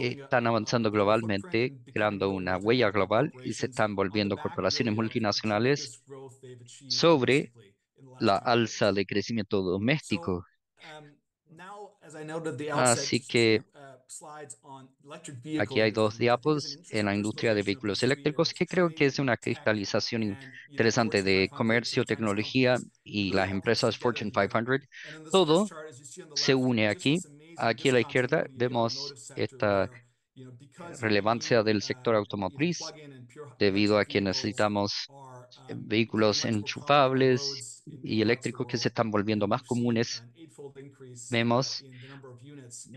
están avanzando globalmente, creando una huella global y se están volviendo corporaciones multinacionales sobre la alza de crecimiento doméstico. Um, Así que uh, aquí hay dos diapos en la industria de vehículos eléctricos que creo que es una cristalización interesante de comercio, tecnología y las empresas Fortune 500. Todo se une aquí. Aquí a la izquierda vemos esta relevancia del uh, sector automotriz debido a que necesitamos vehículos enchufables y eléctricos que se están volviendo más comunes. Vemos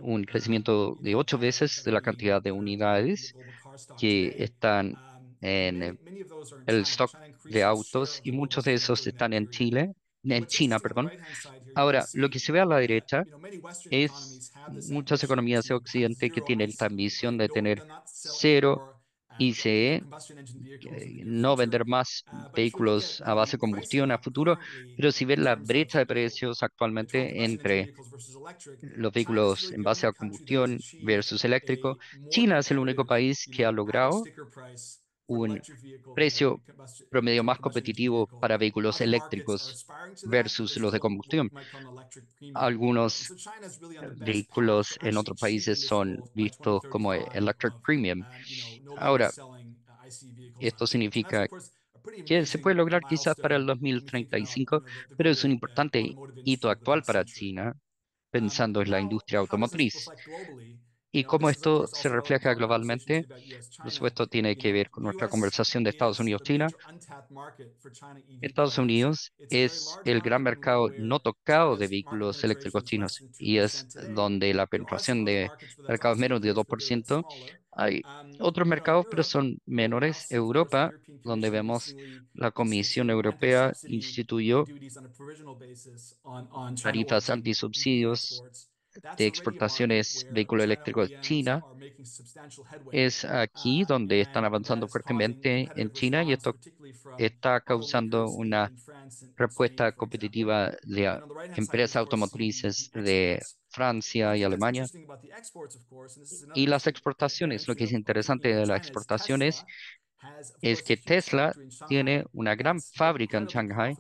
un crecimiento de ocho veces de la cantidad de unidades que están en eh, el stock de autos y muchos de esos están en Chile, en China, perdón. Ahora, lo que se ve a la derecha es muchas economías de Occidente que tienen esta ambición de tener cero se no vender más vehículos a base de combustión a futuro, pero si ven la brecha de precios actualmente entre los vehículos en base a combustión versus eléctrico, China es el único país que ha logrado un precio promedio más competitivo para vehículos eléctricos versus los de combustión. Algunos vehículos en otros países son vistos como electric um, premium. Ahora, uh, esto significa que se puede lograr quizás para el 2035, pero es un importante hito actual para China, um, pensando en la industria automotriz y cómo esto se refleja globalmente. Por supuesto, tiene que ver con nuestra conversación de Estados Unidos-China. Estados Unidos es el gran mercado no tocado de vehículos eléctricos chinos y es donde la penetración de mercados menos de 2%. Hay otros mercados, pero son menores. Europa, donde vemos la Comisión Europea instituyó tarifas antisubsidios de exportaciones de vehículos eléctricos de China. Es aquí donde están avanzando fuertemente en China y esto está causando una respuesta competitiva de empresas automotrices de Francia y Alemania. Y las exportaciones, lo que es interesante de las exportaciones es que Tesla tiene una gran fábrica en Shanghai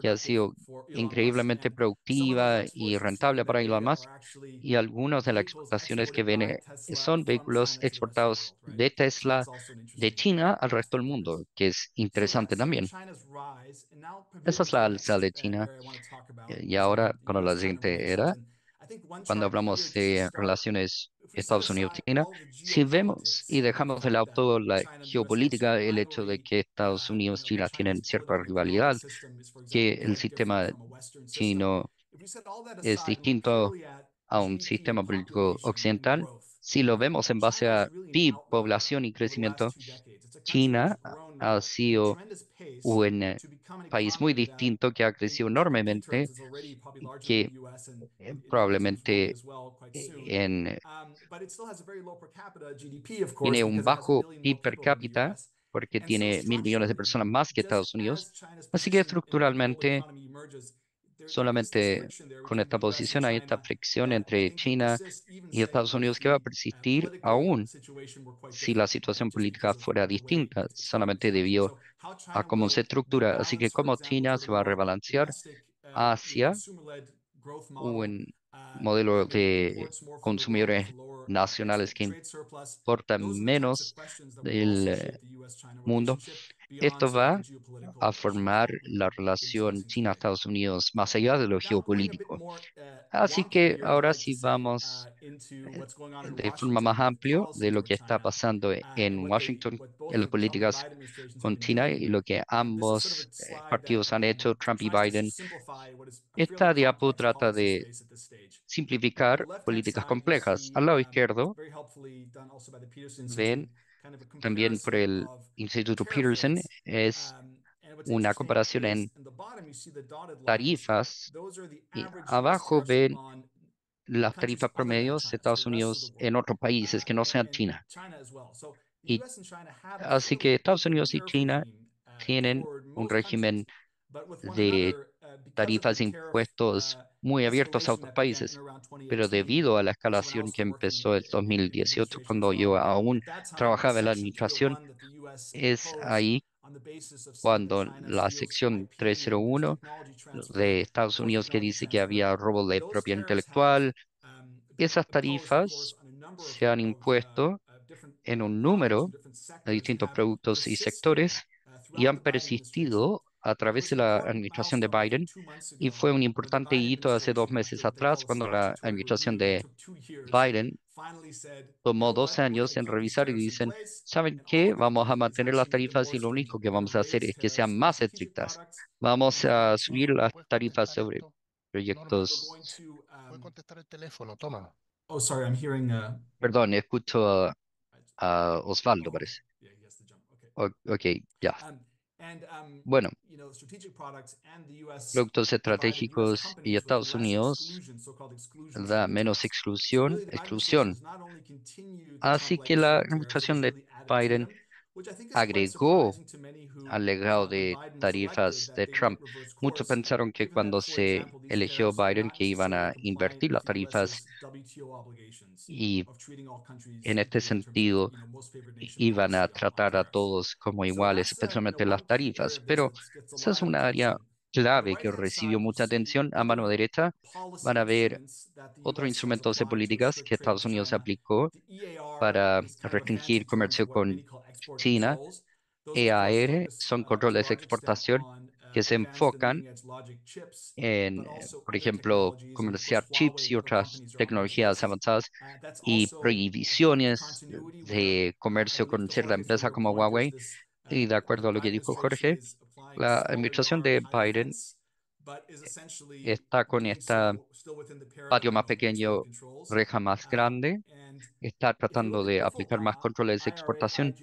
que ha sido increíblemente productiva y rentable para Elon Musk y algunas de las exportaciones que vienen son vehículos exportados de Tesla de China al resto del mundo, que es interesante también. Esa es la alza de China eh, y ahora cuando la siguiente era cuando hablamos de relaciones Estados Unidos-China, si vemos y dejamos de lado toda la geopolítica, el hecho de que Estados um, Unidos China tienen cierta rivalidad, que el sistema chino es distinto a un sistema político occidental, si lo vemos en base a PIB, población y crecimiento, China ha sido un eh, país muy distinto que ha crecido enormemente, que eh, probablemente eh, tiene un bajo PIB per cápita porque tiene mil millones de personas más que Estados Unidos. Así que estructuralmente solamente con esta posición hay esta fricción entre China y Estados Unidos que va a persistir aún si la situación política fuera distinta, solamente debido a cómo se estructura. Así que cómo China se va a rebalancear hacia un modelo de consumidores nacionales que importan menos del eh, mundo esto va a formar la relación China-Estados Unidos más allá de lo geopolítico. Así que ahora sí vamos eh, de forma más amplia de lo que está pasando en Washington, en las políticas con China y lo que ambos eh, partidos han hecho, Trump y Biden. Esta diapo trata de simplificar políticas complejas. Al lado izquierdo ven también por el Instituto Peterson, es um, una comparación en tarifas. Y abajo ven las tarifas promedios de Estados Unidos en otros países um, que no sean China. así que Estados Unidos y China uh, tienen un régimen de uh, tarifas, impuestos uh, muy abiertos a otros países, pero debido a la escalación que empezó el 2018, cuando yo aún trabajaba en la administración, es ahí cuando la sección 301 de Estados Unidos que dice que había robo de propiedad intelectual, esas tarifas se han impuesto en un número de distintos productos y sectores y han persistido a través de la administración de Biden y fue un importante hito hace dos meses atrás cuando la administración de Biden tomó dos años en revisar y dicen, ¿saben qué? Vamos a mantener las tarifas y lo único que vamos a hacer es que sean más estrictas. Vamos a subir las tarifas sobre proyectos. el teléfono, toma. Oh, uh, Perdón, escucho a, Osvaldo, parece. Ok, ya. Um, Um, bueno, productos estratégicos y Estados Unidos da menos exclusión, exclusión. Así que la administración de Biden agregó al legado uh, de tarifas de Trump. Muchos pensaron que cuando se eligió Biden que iban a invertir las tarifas y en este sentido iban a tratar a todos como iguales, especialmente las tarifas. Pero esa es una área clave que recibió mucha atención a mano derecha, van a ver otros instrumentos de políticas que Estados Unidos aplicó e para restringir comercio con China. EAR e son uh, controles de exportación uh, que se enfocan en, por ejemplo, comerciar chips y otras tecnologías avanzadas uh, y prohibiciones de comercio con cierta empresa como Huawei. Y de acuerdo a lo que dijo Jorge, la administración de Biden está con este patio más pequeño, reja más grande, está tratando de aplicar más controles de exportación.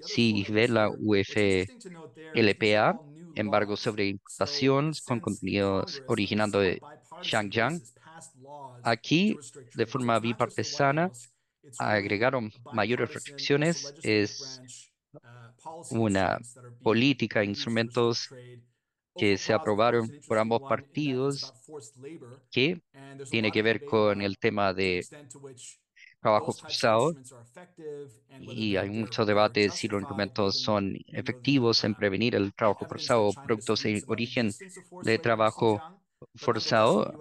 Si ve la UFLPA, embargo sobre importación con contenidos originando de Xinjiang, aquí de forma bipartesana agregaron mayores restricciones, es una política, instrumentos que se aprobaron por ambos partidos que tiene que ver con el tema de trabajo forzado y hay muchos debates si los instrumentos son efectivos en uh, prevenir el trabajo forzado o productos de origen de trabajo forzado.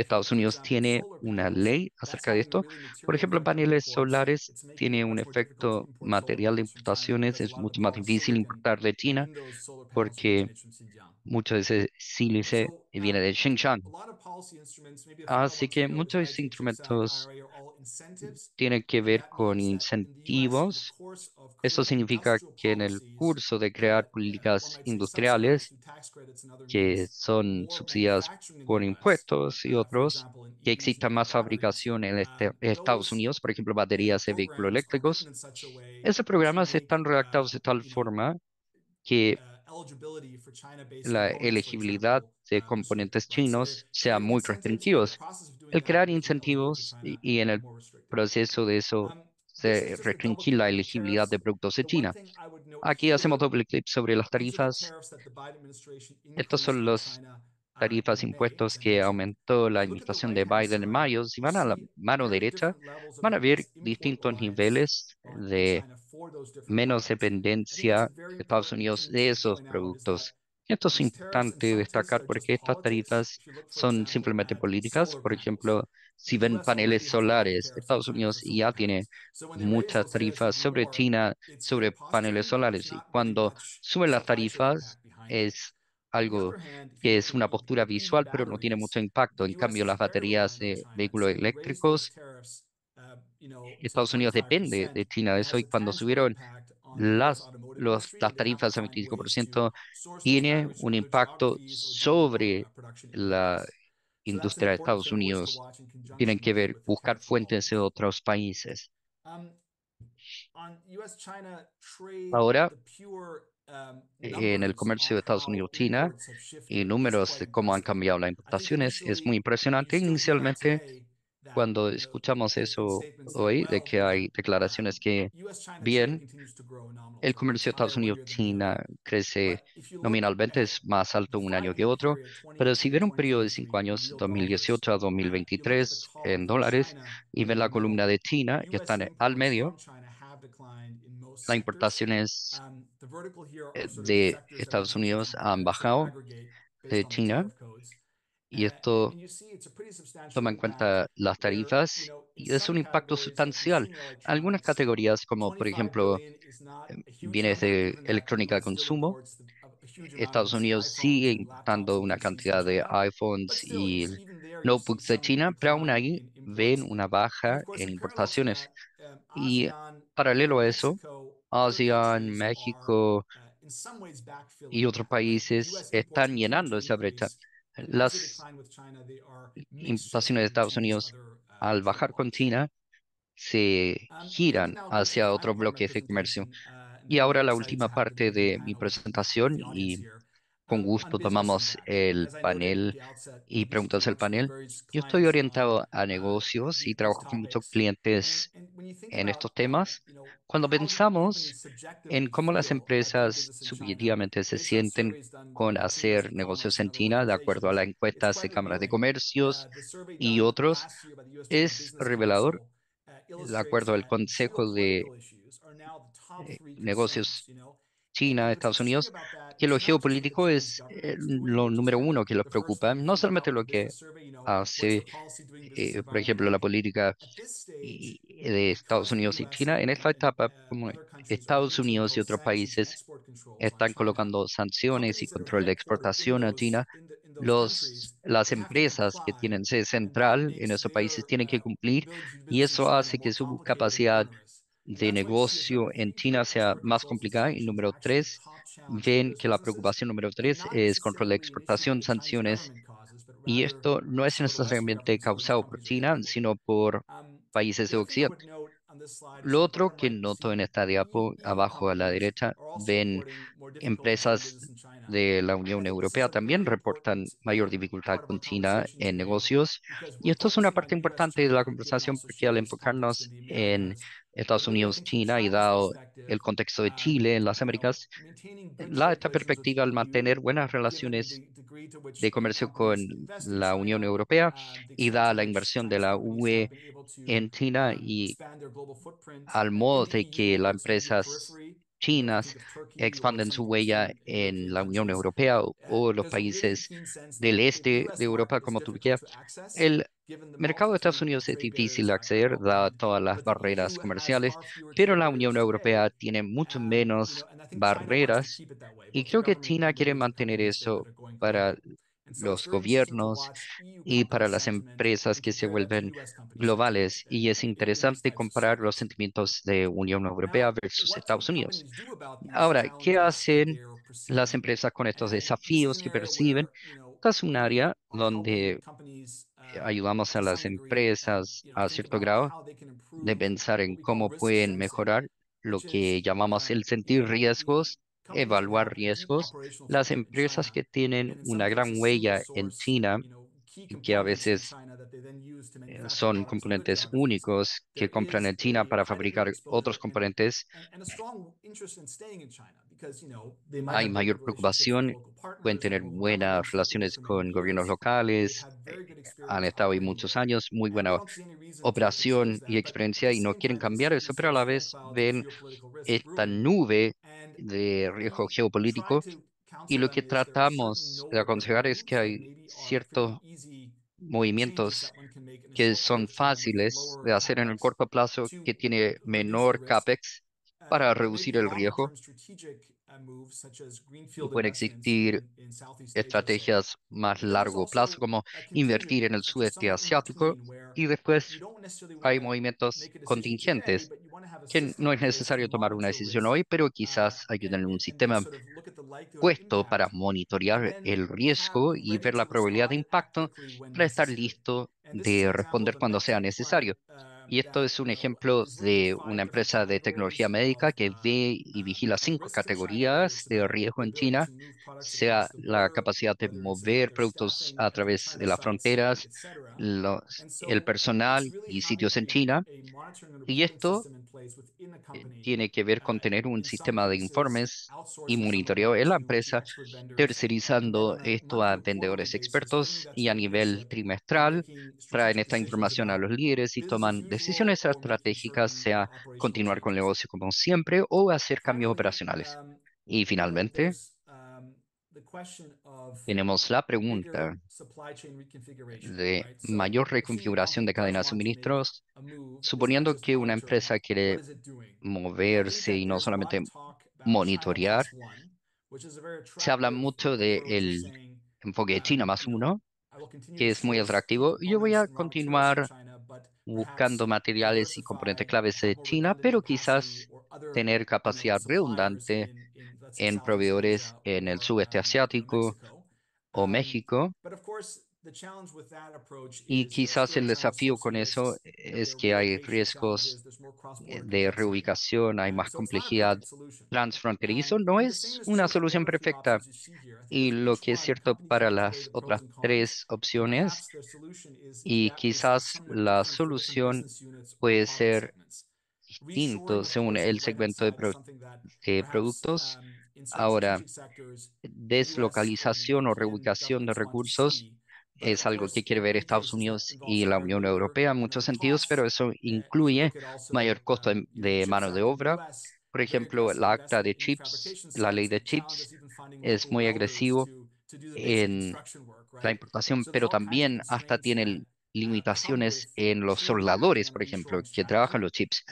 Estados Unidos tiene una ley acerca de esto. Por ejemplo, paneles solares tiene un efecto material de importaciones. Es mucho más difícil importar de China porque mucho de ese sílice um, viene de Xinjiang. Así que muchos instrumentos tienen que ver con incentivos. Eso significa que en el curso de crear políticas industriales que son subsidiadas por impuestos y uh, otros, que exista más fabricación en uh, este, Estados Unidos, por ejemplo, baterías de vehículos eléctricos. Esos programas están uh, redactados de tal forma que la elegibilidad de um, componentes chinos sea muy restrictivos. El crear incentivos y en el proceso de eso um, se restringir la elegibilidad de productos de China. Aquí hacemos doble clic sobre las tarifas. Estos son los tarifas, impuestos que aumentó la administración de Biden en mayo, si van a la mano derecha, van a ver distintos niveles de menos dependencia de Estados Unidos de esos productos. Esto es importante destacar porque estas tarifas son simplemente políticas. Por ejemplo, si ven paneles solares, Estados Unidos ya tiene muchas tarifas sobre China, sobre paneles solares. Y cuando suben las tarifas, es algo que es una postura visual, pero no tiene mucho impacto. En cambio, las baterías de vehículos eléctricos, um, Estados Unidos depende de China. De eso y cuando subieron las, las tarifas a 25%, tiene un impacto sobre la industria de Estados Unidos. Tienen que ver, buscar fuentes de otros países. Um, Ahora, Um, en el comercio de Estados Unidos China y números de cómo han cambiado las importaciones es muy impresionante. Inicialmente, cuando escuchamos eso hoy, de que hay declaraciones que, um, bien, el comercio de Estados Unidos-China crece nominalmente, es más alto un año que otro, pero si ven un periodo de cinco años, 2018 a 2023, en dólares, y ven la columna de China, que está al medio, las importaciones eh, de Estados Unidos han bajado de China y esto toma en cuenta las tarifas y es un impacto sustancial. Algunas categorías, como por ejemplo eh, bienes de electrónica de consumo, Estados Unidos sigue importando una cantidad de iPhones y notebooks de China, pero aún ahí ven una baja en importaciones. Y paralelo a eso, Asia, ah, ah, México y otros países están llenando esa brecha. Las importaciones de Estados Unidos al bajar con China se giran hacia otros bloques de comercio. Y ahora la última parte de mi presentación y con gusto tomamos el panel y preguntamos al panel. Yo estoy um, orientado a uh, negocios y trabajo con muchos clientes en estos temas. Cuando pensamos en cómo las e empresas subjetivamente se sienten con hacer e negocios en China, de acuerdo a las encuestas de cámaras de comercios uh, y otros, es revelador. Uh, de acuerdo al Consejo de eh, Negocios China, Estados Unidos, que lo geopolítico es eh, lo número uno que los preocupa, no solamente lo que hace, eh, por ejemplo, la política de Estados Unidos y China. En esta etapa, como Estados Unidos y otros países están colocando sanciones y control de exportación a China, los, las empresas que tienen sede central en esos países tienen que cumplir y eso hace que su capacidad de negocio en China sea más complicada. Y número tres, ven que la preocupación número tres es control de exportación, sanciones, y esto no es necesariamente causado por China, sino por países de Occidente. Lo otro que noto en esta diapo abajo a la derecha, ven empresas de la Unión Europea también reportan mayor dificultad con China en negocios. Y esto es una parte importante de la conversación porque al enfocarnos en Estados Unidos, China y dado el contexto de Chile en las Américas, la, esta perspectiva al mantener buenas relaciones de comercio con la Unión Europea y da la inversión de la UE en China y al modo de que las empresas chinas expanden su huella en la Unión Europea o los países del este de Europa como Turquía, el mercado de Estados Unidos es difícil de acceder, dado todas las barreras comerciales, pero la Unión Europea tiene um, mucho menos barreras y creo que China quiere mantener eso para los gobiernos e y para las empresas que se vuelven globales. Y es interesante comparar los sentimientos de Unión Europea versus Estados Unidos. Ahora, ¿qué hacen las empresas con estos desafíos que perciben? Esta es un área donde eh, ayudamos a las empresas a cierto grado de pensar en cómo pueden mejorar lo que llamamos el sentir riesgos, evaluar riesgos. Las empresas que tienen una gran huella en China, que a veces son componentes únicos que compran en China para fabricar otros componentes, hay mayor preocupación pueden tener buenas relaciones con gobiernos locales, han estado ahí muchos años, muy buena operación y experiencia y no quieren cambiar eso, pero a la vez ven esta nube de riesgo geopolítico y lo que tratamos de aconsejar es que hay ciertos movimientos que son fáciles de hacer en el corto plazo, que tiene menor CAPEX para reducir el riesgo pueden existir estrategias más largo plazo, como invertir en el sudeste asiático, y después hay movimientos contingentes, que no es necesario tomar una decisión hoy, pero uh, quizás ayuden un sistema puesto para monitorear el riesgo y ver la probabilidad de impacto para estar listo de responder cuando sea necesario. Uh, y esto es un ejemplo de una empresa de tecnología médica que ve y vigila cinco categorías de riesgo en China, sea la capacidad de mover productos a través de las fronteras, el personal y sitios en China. Y esto eh, tiene que ver con tener un sistema de informes y monitoreo en la empresa, tercerizando esto a vendedores expertos y a nivel trimestral traen esta información a los líderes y toman decisiones estratégicas sea continuar con el negocio como siempre o hacer cambios operacionales. Y finalmente, tenemos la pregunta de mayor reconfiguración de cadena de suministros, suponiendo que una empresa quiere moverse y no solamente monitorear. Se habla mucho del enfoque de China más uno, que es muy atractivo. Yo voy a continuar buscando materiales y componentes claves de China, pero quizás tener capacidad redundante en proveedores en el sudeste asiático o México. Y quizás el desafío con eso eh, es que hay riesgos eh, de reubicación, hay más complejidad transfronterizo. No es una solución perfecta. Y lo que es cierto para las otras tres opciones, y quizás la solución puede ser distinto según el segmento de, de productos. Um, Ahora, deslocalización o reubicación de recursos es algo que quiere ver Estados Unidos y la Unión Europea en muchos sentidos, pero eso incluye mayor costo de mano de obra. Por ejemplo, la acta de chips, la ley de chips, es muy agresivo en la importación, pero también hasta tiene Ah, limitaciones pues, en los soldadores, por ejemplo, que trabajan los chips.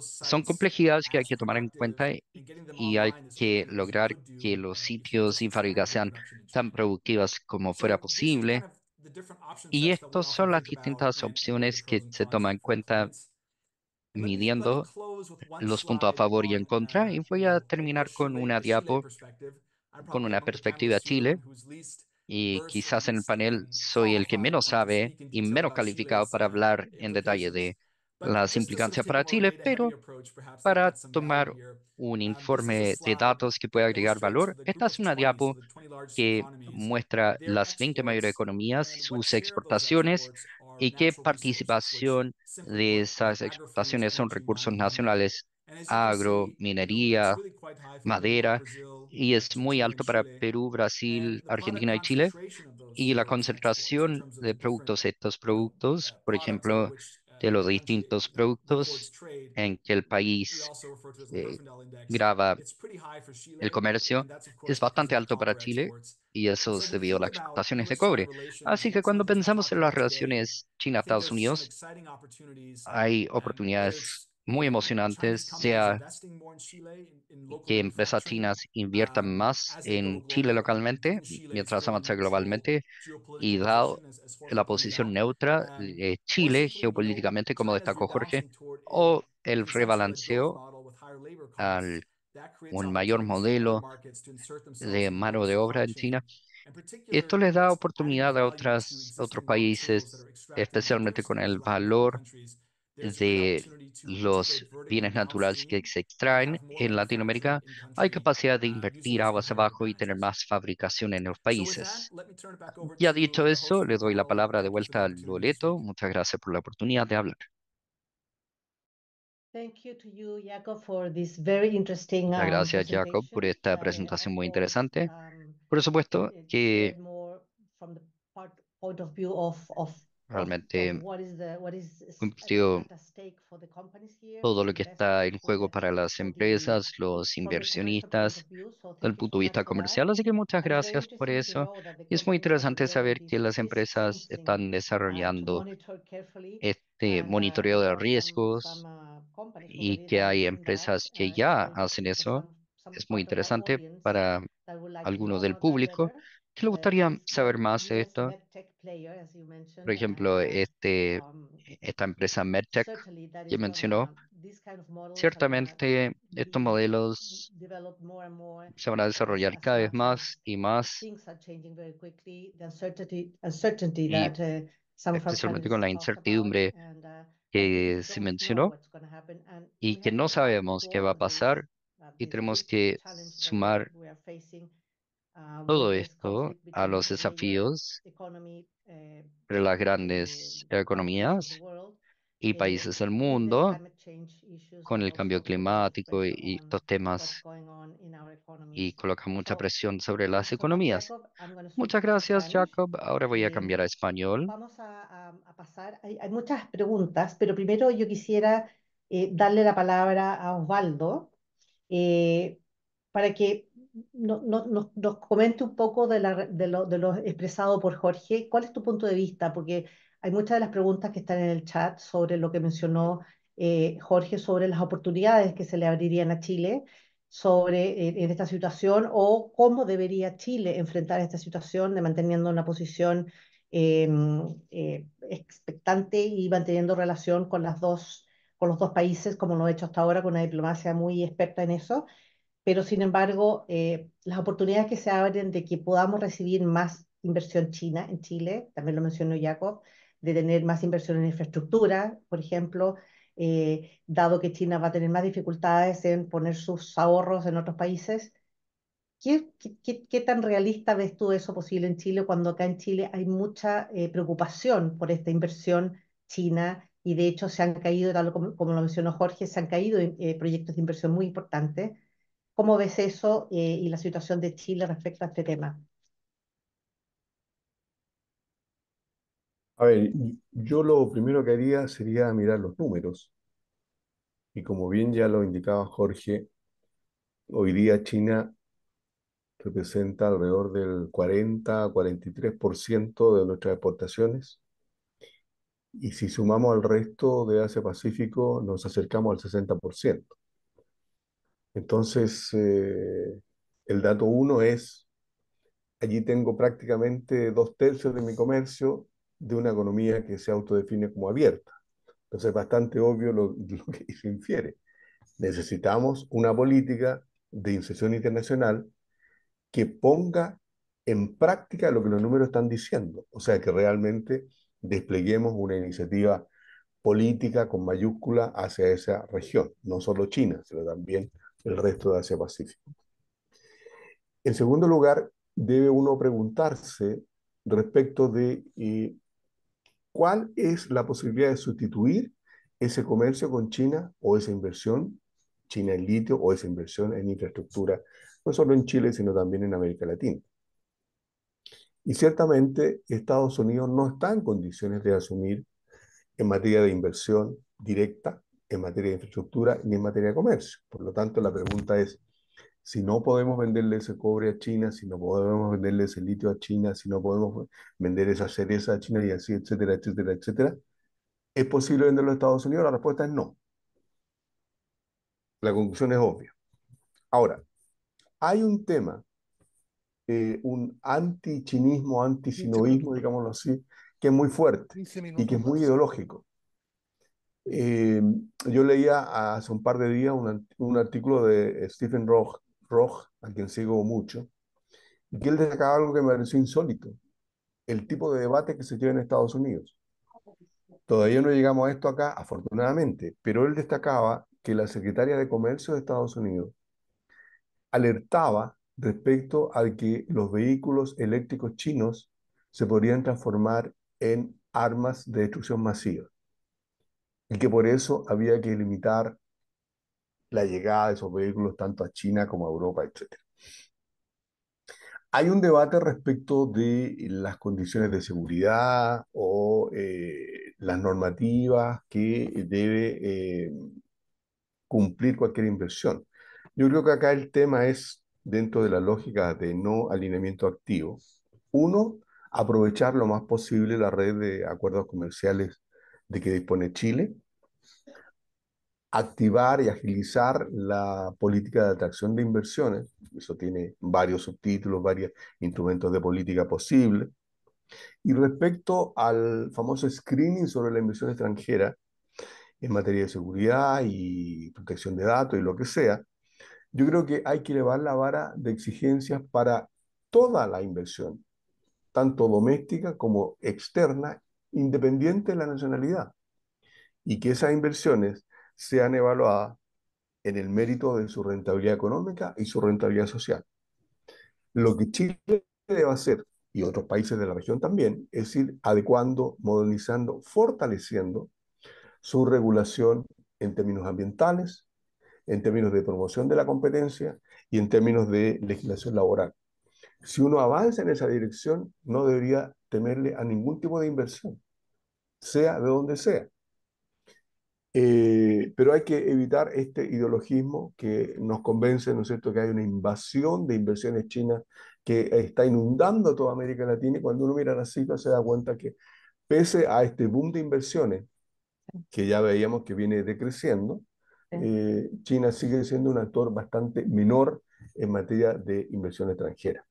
Son complejidades que hay que tomar en cuenta y hay que lograr que los sitios y fábricas sean tan productivas como fuera posible. Y estos son las distintas opciones que se toman en cuenta midiendo los puntos a favor y en contra. Y voy a terminar con una diapo, con una perspectiva Chile, y pues, quizás en el panel soy el que menos sabe y menos calificado para hablar eh, en pues, detalle de las implicancias para Chile, pero para tomar un um, informe de datos que pueda agregar valor, esta es una diapo que muestra las 20 mayores economías y sus exportaciones y qué participación de esas exportaciones son recursos nacionales agro, minería, madera, y es muy alto para Perú, Brasil, Argentina y Chile. Y la concentración de productos, estos uh, productos, uh, por ejemplo, uh, de los distintos productos en que el país eh, grava graba el comercio es bastante alto para Chile y eso es debido a las exportaciones de cobre. Así que cuando pensamos en las relaciones China-Estados Unidos, hay oportunidades muy emocionantes, sea que empresas chinas inviertan más en Chile localmente, mientras avanza globalmente, y dado la posición neutra de Chile geopolíticamente, como destacó Jorge, o el rebalanceo al un mayor modelo de mano de obra en China. Esto les da oportunidad a otras, otros países, especialmente con el valor de los bienes naturales que se extraen en Latinoamérica, hay capacidad de uh, invertir aguas abajo y tener más fabricación en los países. Ya dicho eso, le doy la palabra de vuelta al Loleto. Muchas gracias por la oportunidad de hablar. Um, gracias, Jacob, por esta presentación muy interesante. Um, por supuesto eh, que realmente todo lo que está en juego para las empresas, los inversionistas, desde el punto de vista comercial. Así que muchas gracias por eso. Y es muy interesante saber que las empresas están desarrollando este uh, monitoreo de riesgos uh, y que hay empresas que uh, ya hacen eso. Es muy interesante para algunos del público que le gustaría saber más de esto por ejemplo, este, um, esta empresa MedTech que mencionó, ciertamente estos modelos se van a desarrollar cada vez más y más, especialmente con la incertidumbre uh, que se mencionó y que no sabemos qué va a pasar uh, y tenemos que sumar Ah, todo esto a los desafíos eh, de las grandes economías y eh, países del mundo con el cambio climático y, estos temas y coloca mucha presión sobre las economías. Muchas gracias, Jacob. Ahora voy a eh, cambiar a español. Vamos a, pasar. Hay, muchas preguntas, pero primero yo quisiera darle la palabra a Osvaldo para que no, nos, nos, comente un poco de, lo, expresado por Jorge. ¿Cuál es tu punto de vista? Porque hay muchas de las preguntas que están en el chat sobre lo que mencionó eh, Jorge, sobre las oportunidades que se le abrirían a Chile sobre eh, en esta situación o cómo debería Chile enfrentar esta situación de manteniendo una posición em, eh, expectante y manteniendo relación con, las dos, con los dos países, como lo he hecho hasta ahora, con una diplomacia muy experta en eso pero sin embargo, eh, las oportunidades que se abren de que podamos recibir más inversión china en Chile, también lo mencionó Jacob, de tener más inversión en infraestructura, por ejemplo, eh, dado que China va a tener más dificultades en poner sus ahorros en otros países. ¿Qué, qué, qué tan realista ves tú eso posible en Chile cuando acá en Chile hay mucha eh, preocupación por esta inversión china y de hecho se han caído, tal como, lo mencionó Jorge, se han caído proyectos de inversión muy importantes? ¿Cómo ves eso eh, y la situación de Chile respecto a este tema? A ver, yo lo primero que haría sería mirar los números. Y como bien ya lo indicaba Jorge, hoy día China representa alrededor del 40-43% de nuestras exportaciones. Y si sumamos al resto de Asia Pacífico, nos acercamos al 60%. Entonces, eh, el dato uno es, allí tengo prácticamente dos tercios de mi comercio de una economía que se autodefine como abierta. Entonces es bastante obvio lo, que se infiere. Necesitamos una política de inserción internacional que ponga en práctica lo que los números están diciendo. O sea, que realmente despleguemos una iniciativa política con mayúscula hacia esa región, no solo China, sino también el resto de Asia-Pacífico. En segundo lugar, debe uno preguntarse respecto de eh, cuál es la posibilidad de sustituir ese comercio con China o esa inversión, China en litio o esa inversión en infraestructura, no solo en Chile, sino también en América Latina. Y ciertamente Estados Unidos no está en condiciones de asumir en materia de inversión directa en materia de infraestructura ni en materia de comercio. Por lo tanto, la pregunta es, si no podemos venderle ese cobre a China, si no podemos venderle ese litio a China, si no podemos vender esa cereza a China y así, etcétera, etcétera, etcétera, ¿es posible venderlo a Estados Unidos? La respuesta es no. La conclusión es obvia. Ahora, hay un tema, eh, un antichinismo, antisinoísmo, digámoslo así, que es muy fuerte y que es muy ideológico. Eh, yo leía hace un par de días un, artículo de Stephen Roch, a quien sigo mucho, y que él destacaba algo que me pareció insólito, el tipo de debate que se tiene en Estados Unidos. Todavía no llegamos a esto acá, afortunadamente, pero él destacaba que la secretaria de Comercio de Estados Unidos alertaba respecto a que los vehículos eléctricos chinos se podrían transformar en armas de destrucción masiva y que por eso había que limitar la llegada de esos vehículos tanto a China como a Europa, etc. Hay un debate respecto de las condiciones de seguridad o eh, las normativas que debe eh, cumplir cualquier inversión. Yo creo que acá el tema es, dentro de la lógica de no alineamiento activo, uno, aprovechar lo más posible la red de acuerdos comerciales de que dispone Chile, activar y agilizar la política de atracción de inversiones, eso tiene varios subtítulos, varios instrumentos de política posible y respecto al famoso screening sobre la inversión extranjera en materia de seguridad y protección de datos y lo que sea, yo creo que hay que elevar la vara de exigencias para toda la inversión, tanto doméstica como externa independiente de la nacionalidad y que esas inversiones sean evaluadas en el mérito de su rentabilidad económica y su rentabilidad social. Lo que Chile debe hacer, y otros países de la región también, es ir adecuando, modernizando, fortaleciendo su regulación en términos ambientales, en términos de promoción de la competencia y en términos de legislación laboral. Si uno avanza en esa dirección, no debería temerle a ningún tipo de inversión, sea de donde sea. Eh, pero hay que evitar este ideologismo que nos convence, ¿no es cierto?, que hay una invasión de inversiones chinas que está inundando toda América Latina y cuando uno mira la cifras se da cuenta que pese a este boom de inversiones, que ya veíamos que viene decreciendo, eh, China sigue siendo un actor bastante menor en materia de inversión extranjera.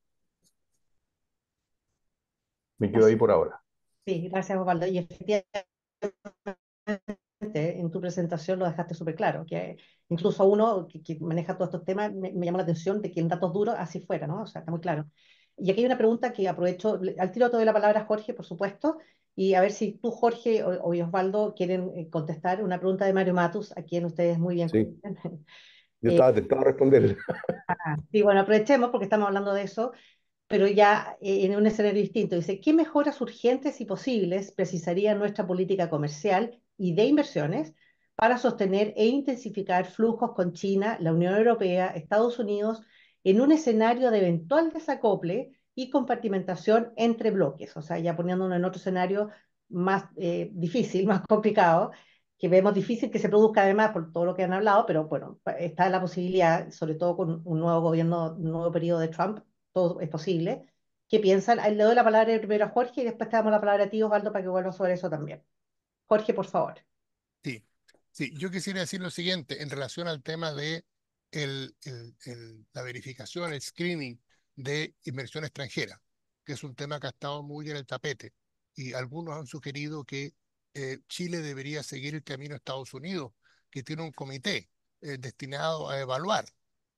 Me quedo ahí por ahora. Sí, gracias Osvaldo. Y efectivamente en tu presentación lo dejaste súper claro, que incluso uno que, maneja todos estos temas me, llama la atención de que en datos duros así fuera, ¿no? O sea, está muy claro. Y aquí hay una pregunta que aprovecho, al tiro te doy la palabra a Jorge, por supuesto, y a ver si tú, Jorge o, Osvaldo quieren eh, contestar una pregunta de Mario Matus, a quien ustedes muy bien sí. Yo estaba eh, tentado a responder. Ah, sí, bueno, aprovechemos porque estamos hablando de eso pero ya eh, en un escenario distinto. Dice, ¿qué mejoras urgentes y posibles precisaría nuestra política comercial y de inversiones para sostener e intensificar flujos con China, la Unión Europea, Estados Unidos, en un escenario de eventual desacople y compartimentación entre bloques? O sea, ya poniéndonos en otro escenario más eh, difícil, más complicado, que vemos difícil que se produzca además por todo lo que han hablado, pero bueno, está la posibilidad, sobre todo con un nuevo gobierno, un nuevo periodo de Trump, todo es posible, que piensan, le doy la palabra primero a Jorge y después te damos la palabra a ti, Osvaldo, para que vuelva sobre eso también. Jorge, por favor. Sí, sí, yo quisiera decir lo siguiente en relación al tema de el, el, la verificación, el screening de inversión extranjera, que es un tema que ha estado muy en el tapete. Y algunos han sugerido que eh, Chile debería seguir el camino a Estados Unidos, que tiene un comité eh, destinado a evaluar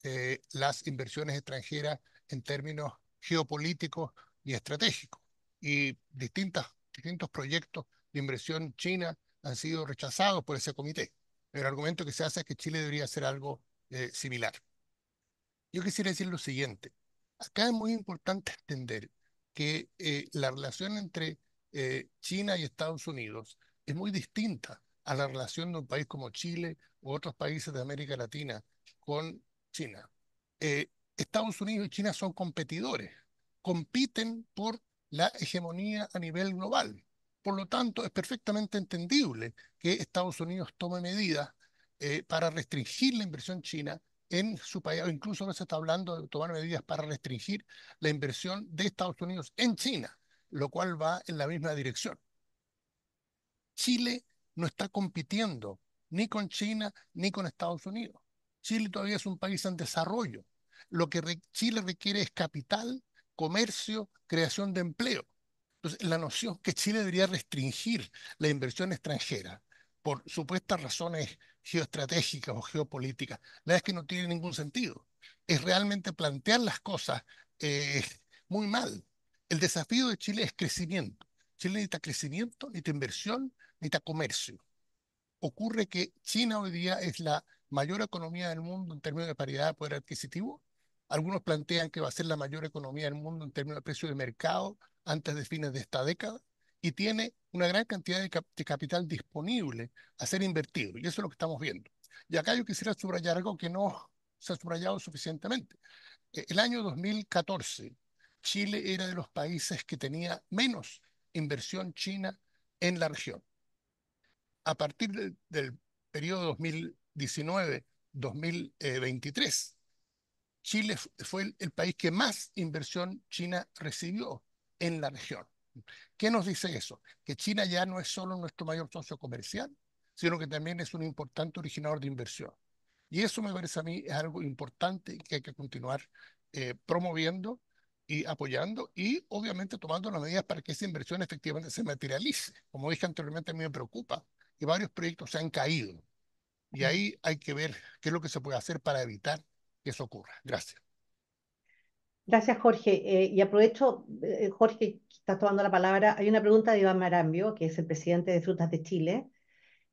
eh, las inversiones extranjeras en términos geopolíticos y estratégicos. Y distintas, distintos proyectos de inversión china han sido rechazados por ese comité. El argumento que se hace es que Chile debería hacer algo eh, similar. Yo quisiera decir lo siguiente. Acá es muy importante entender que eh, la relación entre eh, China y Estados Unidos es muy distinta a la relación de un país como Chile u otros países de América Latina con China. Eh, Estados Unidos y China son competidores, compiten por la hegemonía a nivel global. Por lo tanto, es perfectamente entendible que Estados Unidos tome medidas eh, para restringir la inversión china en su país, o incluso ahora se está hablando de tomar medidas para restringir la inversión de Estados Unidos en China, lo cual va en la misma dirección. Chile no está compitiendo ni con China ni con Estados Unidos. Chile todavía es un país en desarrollo lo que Chile requiere es capital, comercio, creación de empleo. Entonces, la noción que Chile debería restringir la inversión extranjera por supuestas razones geoestratégicas o geopolíticas, la verdad es que no tiene ningún sentido. Es realmente plantear las cosas eh, muy mal. El desafío de Chile es crecimiento. Chile necesita crecimiento, necesita inversión, necesita comercio. Ocurre que China hoy día es la mayor economía del mundo en términos de paridad de poder adquisitivo algunos plantean que va a ser la mayor economía del mundo en términos de precio de mercado antes de fines de esta década y tiene una gran cantidad de, capital disponible a ser invertido. Y eso es lo que estamos viendo. Y acá yo quisiera subrayar algo que no se ha subrayado suficientemente. E-, el año 2014, Chile era de los países que tenía menos inversión china en la región. A partir del periodo 2019-2023, Chile fue el, país que más inversión china recibió en la región. ¿Qué nos dice eso? Que China ya no es solo nuestro mayor socio comercial, sino que también es un importante originador de inversión. Y eso me parece a mí es algo importante que hay que continuar eh, promoviendo y apoyando y obviamente tomando las medidas para que esa inversión efectivamente se materialice. Como dije anteriormente, a mí me preocupa que varios proyectos se han caído y ahí hay que ver qué es lo que se puede hacer para evitar que eso ocurra. Gracias. Gracias, Jorge. Eh, y aprovecho, eh, Jorge, estás tomando la palabra. Hay una pregunta de Iván Marambio, que es el presidente de Frutas de Chile,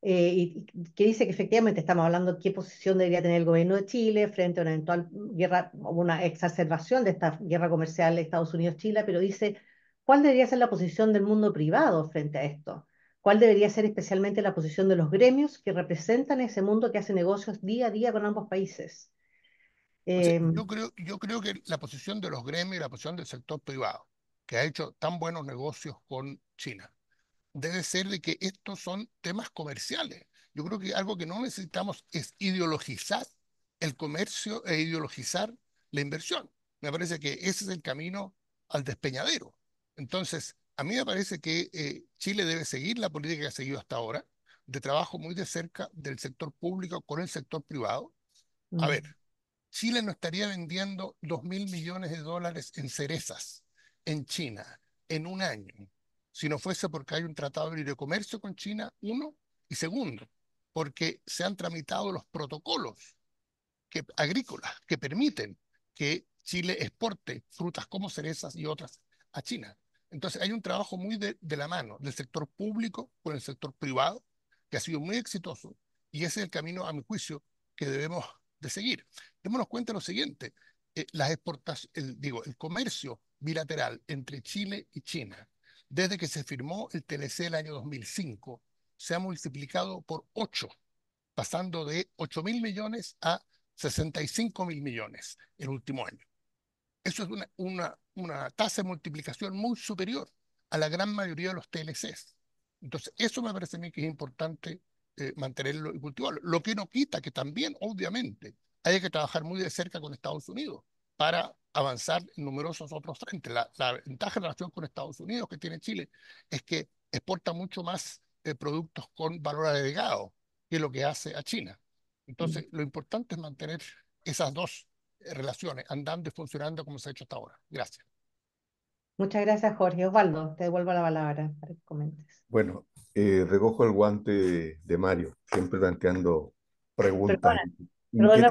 eh, que dice que efectivamente estamos hablando de qué posición debería tener el gobierno de Chile frente a una eventual guerra o una exacerbación de esta guerra comercial de Estados Unidos-Chile, pero dice, ¿cuál debería ser la posición del mundo privado frente a esto? ¿Cuál debería ser especialmente la posición de los gremios que representan ese mundo que hace negocios día a día con ambos países? Em, yo, creo, yo creo que la posición de los gremios y la posición del sector privado, que ha hecho tan buenos negocios con China, debe ser de que estos son temas comerciales. Yo creo que algo que no necesitamos es ideologizar el comercio e ideologizar la inversión. Me parece que ese es el camino al despeñadero. Entonces, a mí me parece que eh, Chile debe seguir la política que ha seguido hasta ahora, de trabajo muy de cerca del sector público con el sector privado. A mm. ver, Chile no estaría vendiendo 2 mil millones de dólares en cerezas en China en un año, si no fuese porque hay un tratado de libre comercio con China, uno, y segundo, porque se han tramitado los protocolos agrícolas que permiten que Chile exporte frutas como cerezas y otras a China. Entonces hay un trabajo muy de, de, la mano del sector público con el sector privado que ha sido muy exitoso y ese es el camino, a mi juicio, que debemos de seguir démonos cuenta de lo siguiente, eh, las exportaciones, el, digo, el comercio bilateral entre Chile y China, desde que se firmó el TLC el año 2005, se ha multiplicado por 8, pasando de 8 mil millones a 65 mil millones el último año. Eso es una, una, una tasa de multiplicación muy superior a la gran mayoría de los TLCs. Entonces, eso me parece a mí que es importante eh, mantenerlo y cultivarlo. Lo que no quita que también, obviamente, hay que trabajar muy de cerca con Estados Unidos para avanzar en numerosos otros frentes. La, ventaja de relación con Estados Unidos que tiene Chile es que exporta mucho más eh, productos con valor agregado que lo que hace a China. Entonces, lo importante es mantener esas dos eh, relaciones andando y funcionando como se ha hecho hasta ahora. Gracias. Muchas gracias, Jorge. Osvaldo, te devuelvo la palabra para que comentes. Bueno, eh, recojo el guante de Mario, siempre planteando preguntas. Perdón, que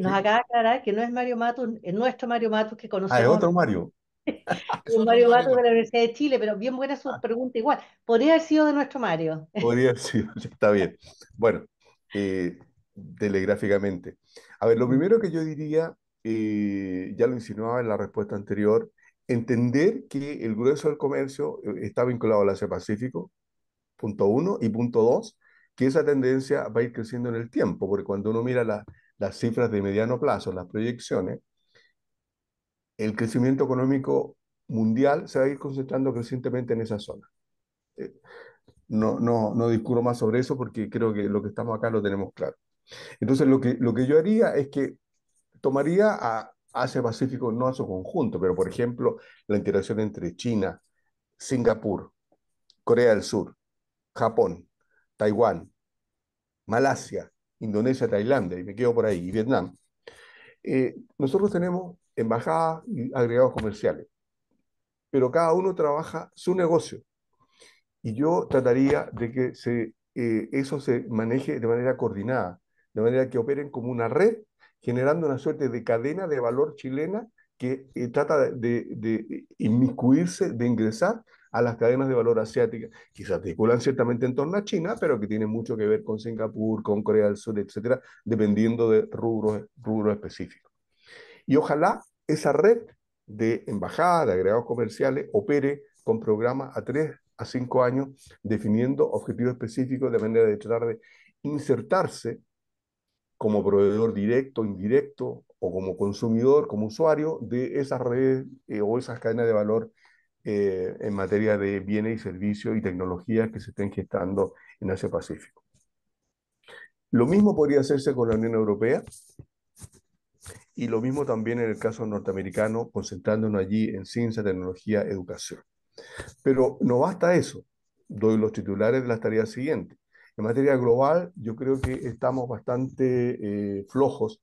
nos acaba de aclarar que no es Mario Matos, es nuestro Mario Matos que conocemos. Ah, es otro Mario. es un Mario Matos de la Universidad de Chile, pero bien buena su ah. pregunta igual. Podría haber sido de nuestro Mario. Podría haber sido, está bien. Bueno, eh, telegráficamente. A ver, lo primero que yo diría, eh, ya lo insinuaba en la respuesta anterior, entender que el grueso del comercio eh, está vinculado al Asia Pacífico, punto uno, y punto dos, que esa tendencia va a ir creciendo en el tiempo, porque cuando uno mira las cifras de mediano plazo, las proyecciones, el crecimiento económico mundial se va a ir concentrando crecientemente en esa zona. Eh, no, no, no más sobre eso porque creo que lo que estamos acá lo tenemos claro. Entonces, lo que, lo que yo haría es que tomaría a Asia-Pacífico, no a su conjunto, pero por ejemplo, la interacción entre China, Singapur, Corea del Sur, Japón, Taiwán, Malasia, Indonesia, Tailandia, y me quedo por ahí, y Vietnam, eh, nosotros tenemos embajadas y agregados comerciales, pero cada uno trabaja su negocio. Y yo trataría de que se, eh, eso se maneje de manera coordinada, de manera que operen como una red, generando una suerte de cadena de valor chilena que eh, trata de, de, inmiscuirse, de ingresar a las cadenas de valor asiáticas, que se articulan ciertamente en torno a China, pero que tienen mucho que ver con Singapur, con Corea del Sur, etcétera, dependiendo de rubros, específicos. Y ojalá esa red de embajadas, de agregados comerciales, opere con programas a tres a cinco años, definiendo objetivos específicos de manera de tratar de insertarse como proveedor directo, indirecto, o como consumidor, como usuario de esas redes eh, o esas cadenas de valor eh, en materia de bienes y servicios y tecnologías que se estén gestando en Asia Pacífico. Lo mismo podría hacerse con la Unión Europea y lo mismo también en el caso norteamericano, concentrándonos allí en ciencia, tecnología, educación. Pero no basta eso. Doy los titulares de las tareas siguientes. En materia global, yo creo que estamos bastante eh, flojos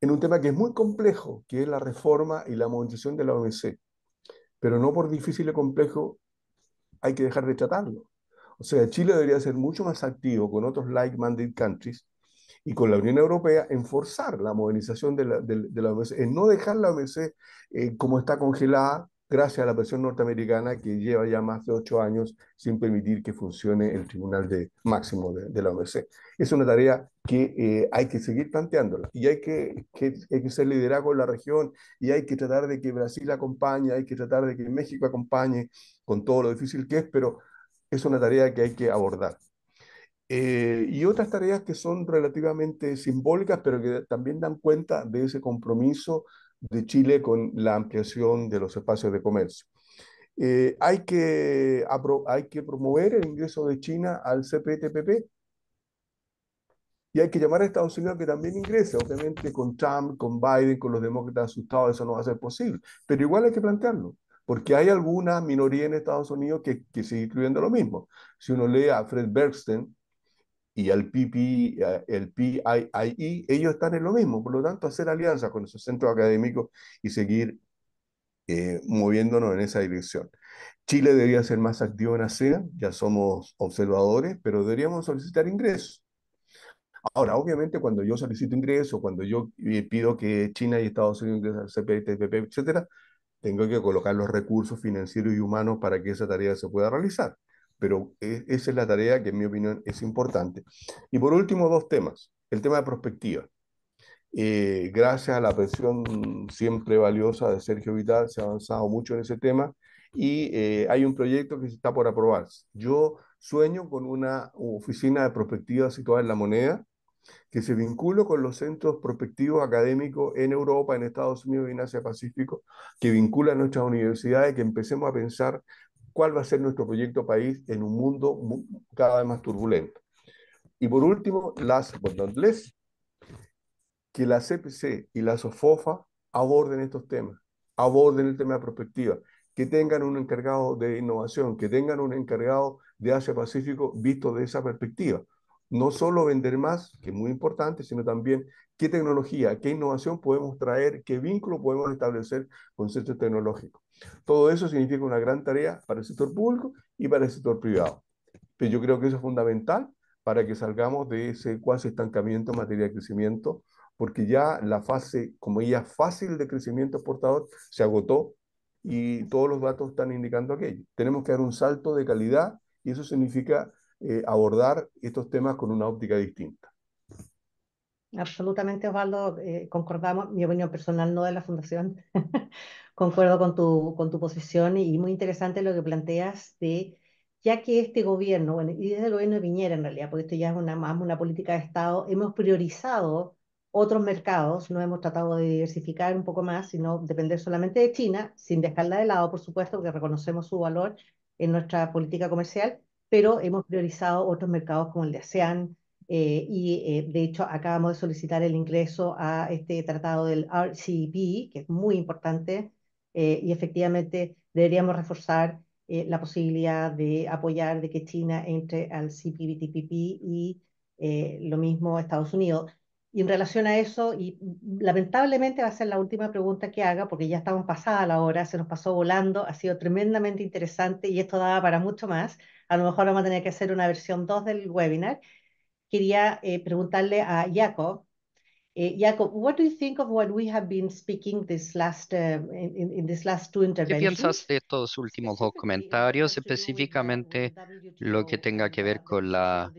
en un tema que es muy complejo, que es la reforma y la modernización de la OMC pero no por difícil y complejo hay que dejar de tratarlo. O sea, Chile debería ser mucho más activo con otros like-minded countries y con la Unión Europea en forzar la modernización de la, de, OMC, en no dejar la OMC eh, como está congelada, gracias a la presión norteamericana que lleva ya más de ocho años sin permitir que funcione el Tribunal de, Máximo de, la OMC. Es una tarea que eh, hay que seguir planteándola y hay que, que ser liderazgo en la región y hay que tratar de que Brasil acompañe, hay que tratar de que México acompañe con todo lo difícil que es, pero es una tarea que hay que abordar. Eh, y otras tareas que son relativamente simbólicas, pero que también dan cuenta de ese compromiso de Chile con la ampliación de los espacios de comercio. Eh, hay, que, hay que promover el ingreso de China al CPTPP y hay que llamar a Estados Unidos que también ingrese. Obviamente con Trump, con Biden, con los demócratas asustados, eso no va a ser posible. Pero igual hay que plantearlo, porque hay alguna minoría en Estados Unidos que, que sigue incluyendo lo mismo. Si uno lee a Fred Bergsten, y al PPI, eh, el e, ellos están en lo mismo. Por lo tanto, hacer alianzas con esos centros académicos y seguir eh, moviéndonos en esa dirección. Chile debería ser más activo en ASEAN, ya somos observadores, pero deberíamos solicitar ingresos. Ahora, obviamente, cuando yo solicito ingresos, cuando yo eh, pido que China y Estados Unidos ingresen al etcétera, tengo que colocar los recursos financieros y humanos para que esa tarea se pueda realizar pero e, esa es la tarea que en mi opinión es importante. Y por último, dos temas. El tema de prospectiva. Eh, gracias a la presión siempre valiosa de Sergio Vidal, se ha avanzado mucho en ese tema y eh, hay un proyecto que está por aprobarse. Yo sueño con una oficina de prospectiva situada en La Moneda que se vincule con los centros prospectivos académicos en Europa, en Estados Unidos y en Asia Pacífico, que vincula a nuestras universidades, que empecemos a pensar cuál va a ser nuestro proyecto país en un mundo cada vez más turbulento. Y por último, las but que la CPC y la SOFOFA aborden estos temas, aborden el tema de prospectiva, que tengan un encargado de innovación, que tengan un encargado de Asia Pacífico visto de esa perspectiva no solo vender más, que es muy importante, sino también qué tecnología, qué innovación podemos traer, qué vínculo podemos establecer con el tecnológico. Todo eso significa una gran tarea para el sector público y para el sector privado. Pero yo creo que eso es fundamental para que salgamos de ese cuasi estancamiento en materia de crecimiento, porque ya la fase, como ya fácil de crecimiento exportador, se agotó y todos los datos están indicando aquello. Tenemos que dar un salto de calidad y eso significa eh, abordar estos temas con una óptica distinta. Absolutamente, Osvaldo, eh, concordamos, mi opinión personal no de la Fundación, concuerdo con tu, con tu posición y muy interesante lo que planteas de, ya que este gobierno, bueno, y desde el gobierno de Piñera en realidad, porque esto ya es una, más una política de Estado, hemos priorizado otros mercados, no hemos tratado de diversificar un poco más, sino depender solamente de China, sin dejarla de lado, por supuesto, porque reconocemos su valor en nuestra política comercial, pero hemos priorizado otros mercados como el de ASEAN eh, y eh, de hecho acabamos de solicitar el ingreso a este tratado del RCEP, que es muy importante eh, y efectivamente deberíamos reforzar la posibilidad de apoyar de que China entre al CPTPP y lo mismo Estados Unidos. Y en relación a eso, y lamentablemente va a ser la última pregunta que haga, porque ya estamos pasada la hora, se nos pasó volando, ha sido tremendamente interesante y esto daba para mucho más, a lo mejor vamos a tener que hacer una versión 2 del webinar. Quería eh, preguntarle a Jacob. Eh, Jacob, what do you think of what we have been speaking this last, eh, in, this last two interventions? ¿Qué piensas de estos últimos dos comentarios, específicamente lo que tenga que ver con la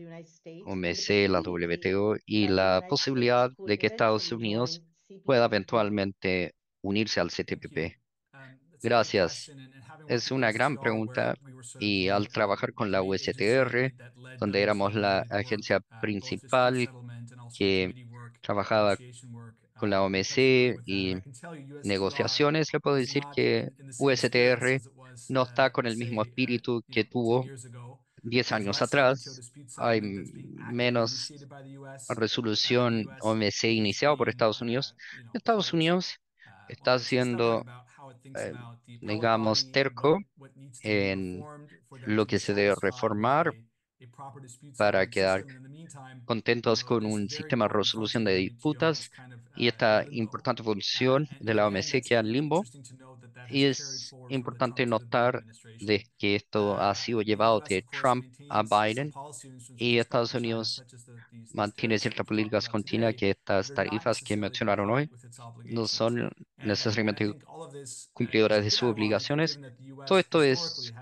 OMC, la WTO y la posibilidad de que Estados Unidos pueda eventualmente unirse al CTPP? Gracias. Es una gran pregunta y al trabajar con la USTR, donde éramos la agencia principal que trabajaba con la OMC y negociaciones, le puedo decir que USTR no está con el mismo espíritu que tuvo 10 años atrás. Hay menos resolución OMC iniciado por Estados Unidos. Estados Unidos está haciendo Negamos eh, digamos, terco en lo que se debe reformar para quedar contentos uh, con un sistema de resolución de disputas y esta uh, importante función de la OMC queda en limbo. Y es importante notar de que esto ha sido llevado de Trump a Biden y Estados Unidos mantiene cierta política continua que estas tarifas que mencionaron hoy no son necesariamente uh, cumplidoras de sus obligaciones. Todo esto es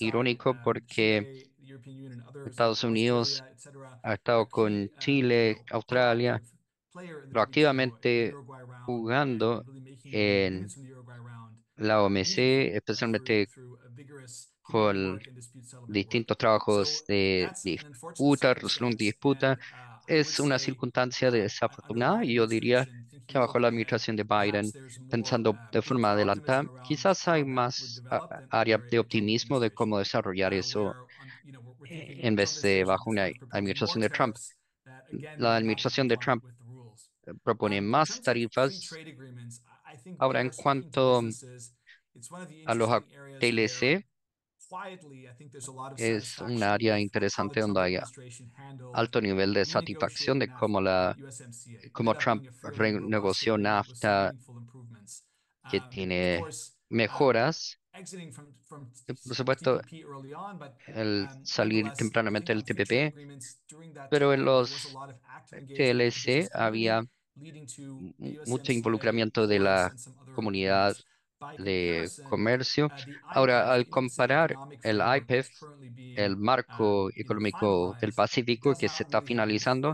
irónico uh, porque Estados uh, Unidos ha estado con Chile, Australia, proactivamente jugando en la OMC, especialmente con distintos trabajos de disputa, resolución de disputa. Uh, es una circunstancia desafortunada y yo diría que bajo la administración de Biden, pensando uh, de forma adelantada, quizás hay más área de optimismo de cómo desarrollar uh, eso eh, en vez de bajo una administración de Trump. La administración de Trump propone más tarifas Ahora, en cuanto a los TLC, es un área interesante donde hay alto nivel de satisfacción de cómo, la, cómo Trump renegoció NAFTA, que um, tiene mejoras. Um, eh, por supuesto, el um, salir tempranamente del TPP, pero en los TLC había mucho involucramiento de la comunidad de comercio. Uh, Ahora, al comparar el IPEF, el uh, marco económico del Pacífico que se está finalizando,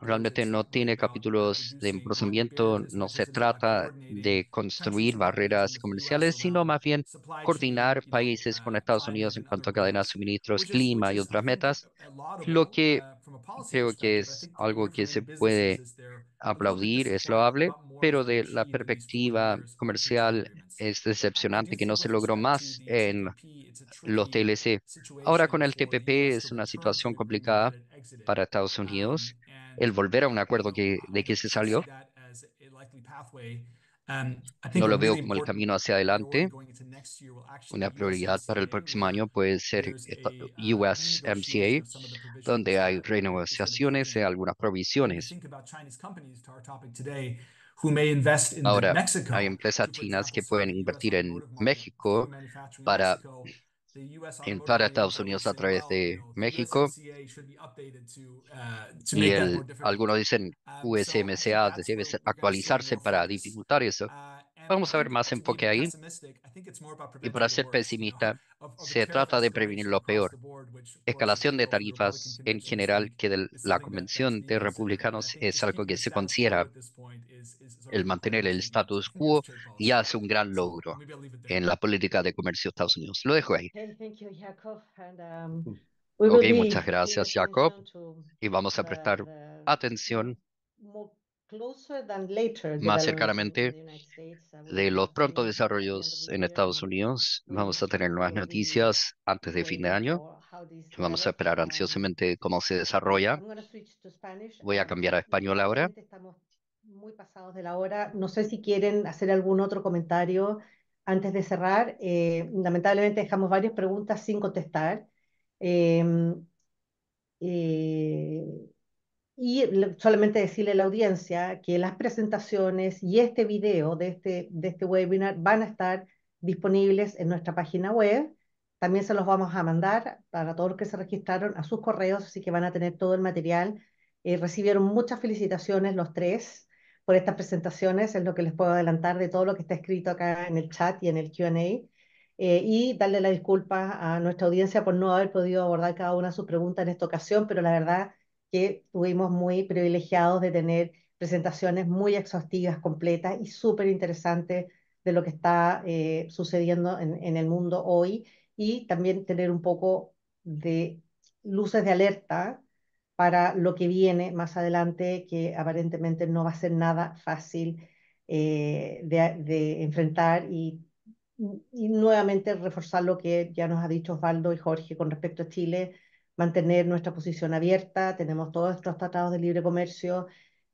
realmente no tiene capítulos de emplazamiento, no se trata de construir barreras comerciales, sino más bien coordinar países uh, con Estados Unidos en cuanto a cadenas de suministros, clima y otras metas, lo que Creo que es algo que se puede aplaudir, es loable, pero de la perspectiva comercial es decepcionante que no se logró más en los TLC. Ahora con el TPP es una situación complicada para Estados um, Unidos. El volver a un acuerdo que, de que se salió Um, no lo veo como el camino hacia adelante. Una prioridad para el próximo año puede ser USMCA, uh, donde hay renegociaciones de algunas provisiones. Ahora, hay empresas chinas que pueden invertir en México para entrar a Estados Unidos a través de México. Uh, y algunos dicen USMCA um, debe actualizarse para dificultar eso. Uh, Vamos a ver más enfoque ahí. Y para ser pesimista, uh, se trata de prevenir lo peor. Escalación de tarifas en general que de la Convención de Republicanos es algo que se considera el mantener el status quo ya es un gran logro en la política de comercio de Estados Unidos. Lo dejo ahí. Ok, um, mm. muchas gracias, Jacob. Y vamos a prestar atención más cercanamente de los prontos desarrollos en Estados Unidos. Vamos a tener nuevas noticias antes de fin de año. Vamos a esperar ansiosamente cómo se desarrolla. Voy a um, cambiar a español ahora. Muy pasados de la hora. No sé si quieren hacer algún otro comentario antes de cerrar. Eh, lamentablemente dejamos varias preguntas sin contestar. Eh, eh y solamente decirle a la audiencia que las presentaciones y este video de este, de este webinar van a estar disponibles en nuestra página web. También se los vamos a mandar para todos los que se registraron a sus correos, así que van a tener todo el material. Eh, recibieron muchas felicitaciones los tres por estas presentaciones, es lo que les puedo adelantar de todo lo que está escrito acá en el chat y en el QA. Eh, y darle la disculpa a nuestra audiencia por no haber podido abordar cada una de sus preguntas en esta ocasión, pero la verdad que tuvimos muy privilegiados de tener presentaciones muy exhaustivas, completas y súper interesantes de lo que está eh, sucediendo en, el mundo hoy y también tener un poco de luces de alerta para lo que viene más adelante, que aparentemente no va a ser nada fácil eh, de, enfrentar y, y nuevamente reforzar lo que ya nos ha dicho Osvaldo y Jorge con respecto a Chile, mantener nuestra posición abierta, tenemos todos estos tratados de libre comercio,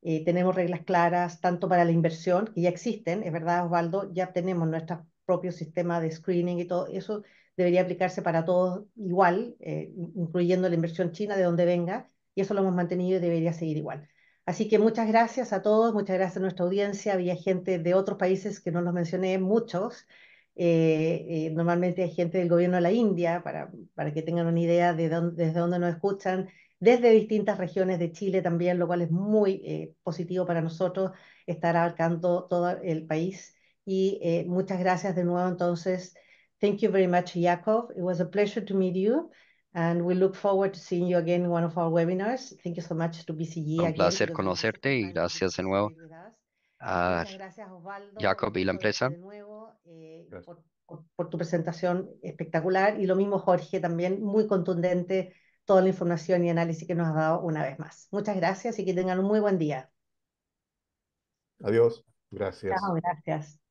eh, tenemos reglas claras tanto para la inversión, que ya existen, es verdad Osvaldo, ya tenemos nuestro propio sistema de screening y todo eso debería aplicarse para todos igual, eh, incluyendo la inversión china de donde venga, y eso lo hemos mantenido y debería seguir igual. Así que muchas gracias a todos, muchas gracias a nuestra audiencia, había gente de otros países que no los mencioné, muchos, eh, eh, normalmente hay gente del gobierno de la India, para, para que tengan una idea de dónde, desde dónde nos escuchan, desde distintas regiones de Chile también, lo cual es muy eh, positivo para nosotros estar abarcando todo el país. Y muchas gracias de nuevo entonces. Thank you very much, Yakov. It was a pleasure to meet you. And we look forward to seeing you again in one of our webinars. Thank you so much to BCG. Un placer conocerte y gracias de nuevo Ah, gracias, Osvaldo, Jacob y la empresa. De nuevo, eh, por, tu presentación espectacular y lo mismo Jorge, también muy contundente toda la información y análisis que nos has dado una vez más. Muchas gracias y que tengan un muy buen día. Adiós. Gracias. gracias.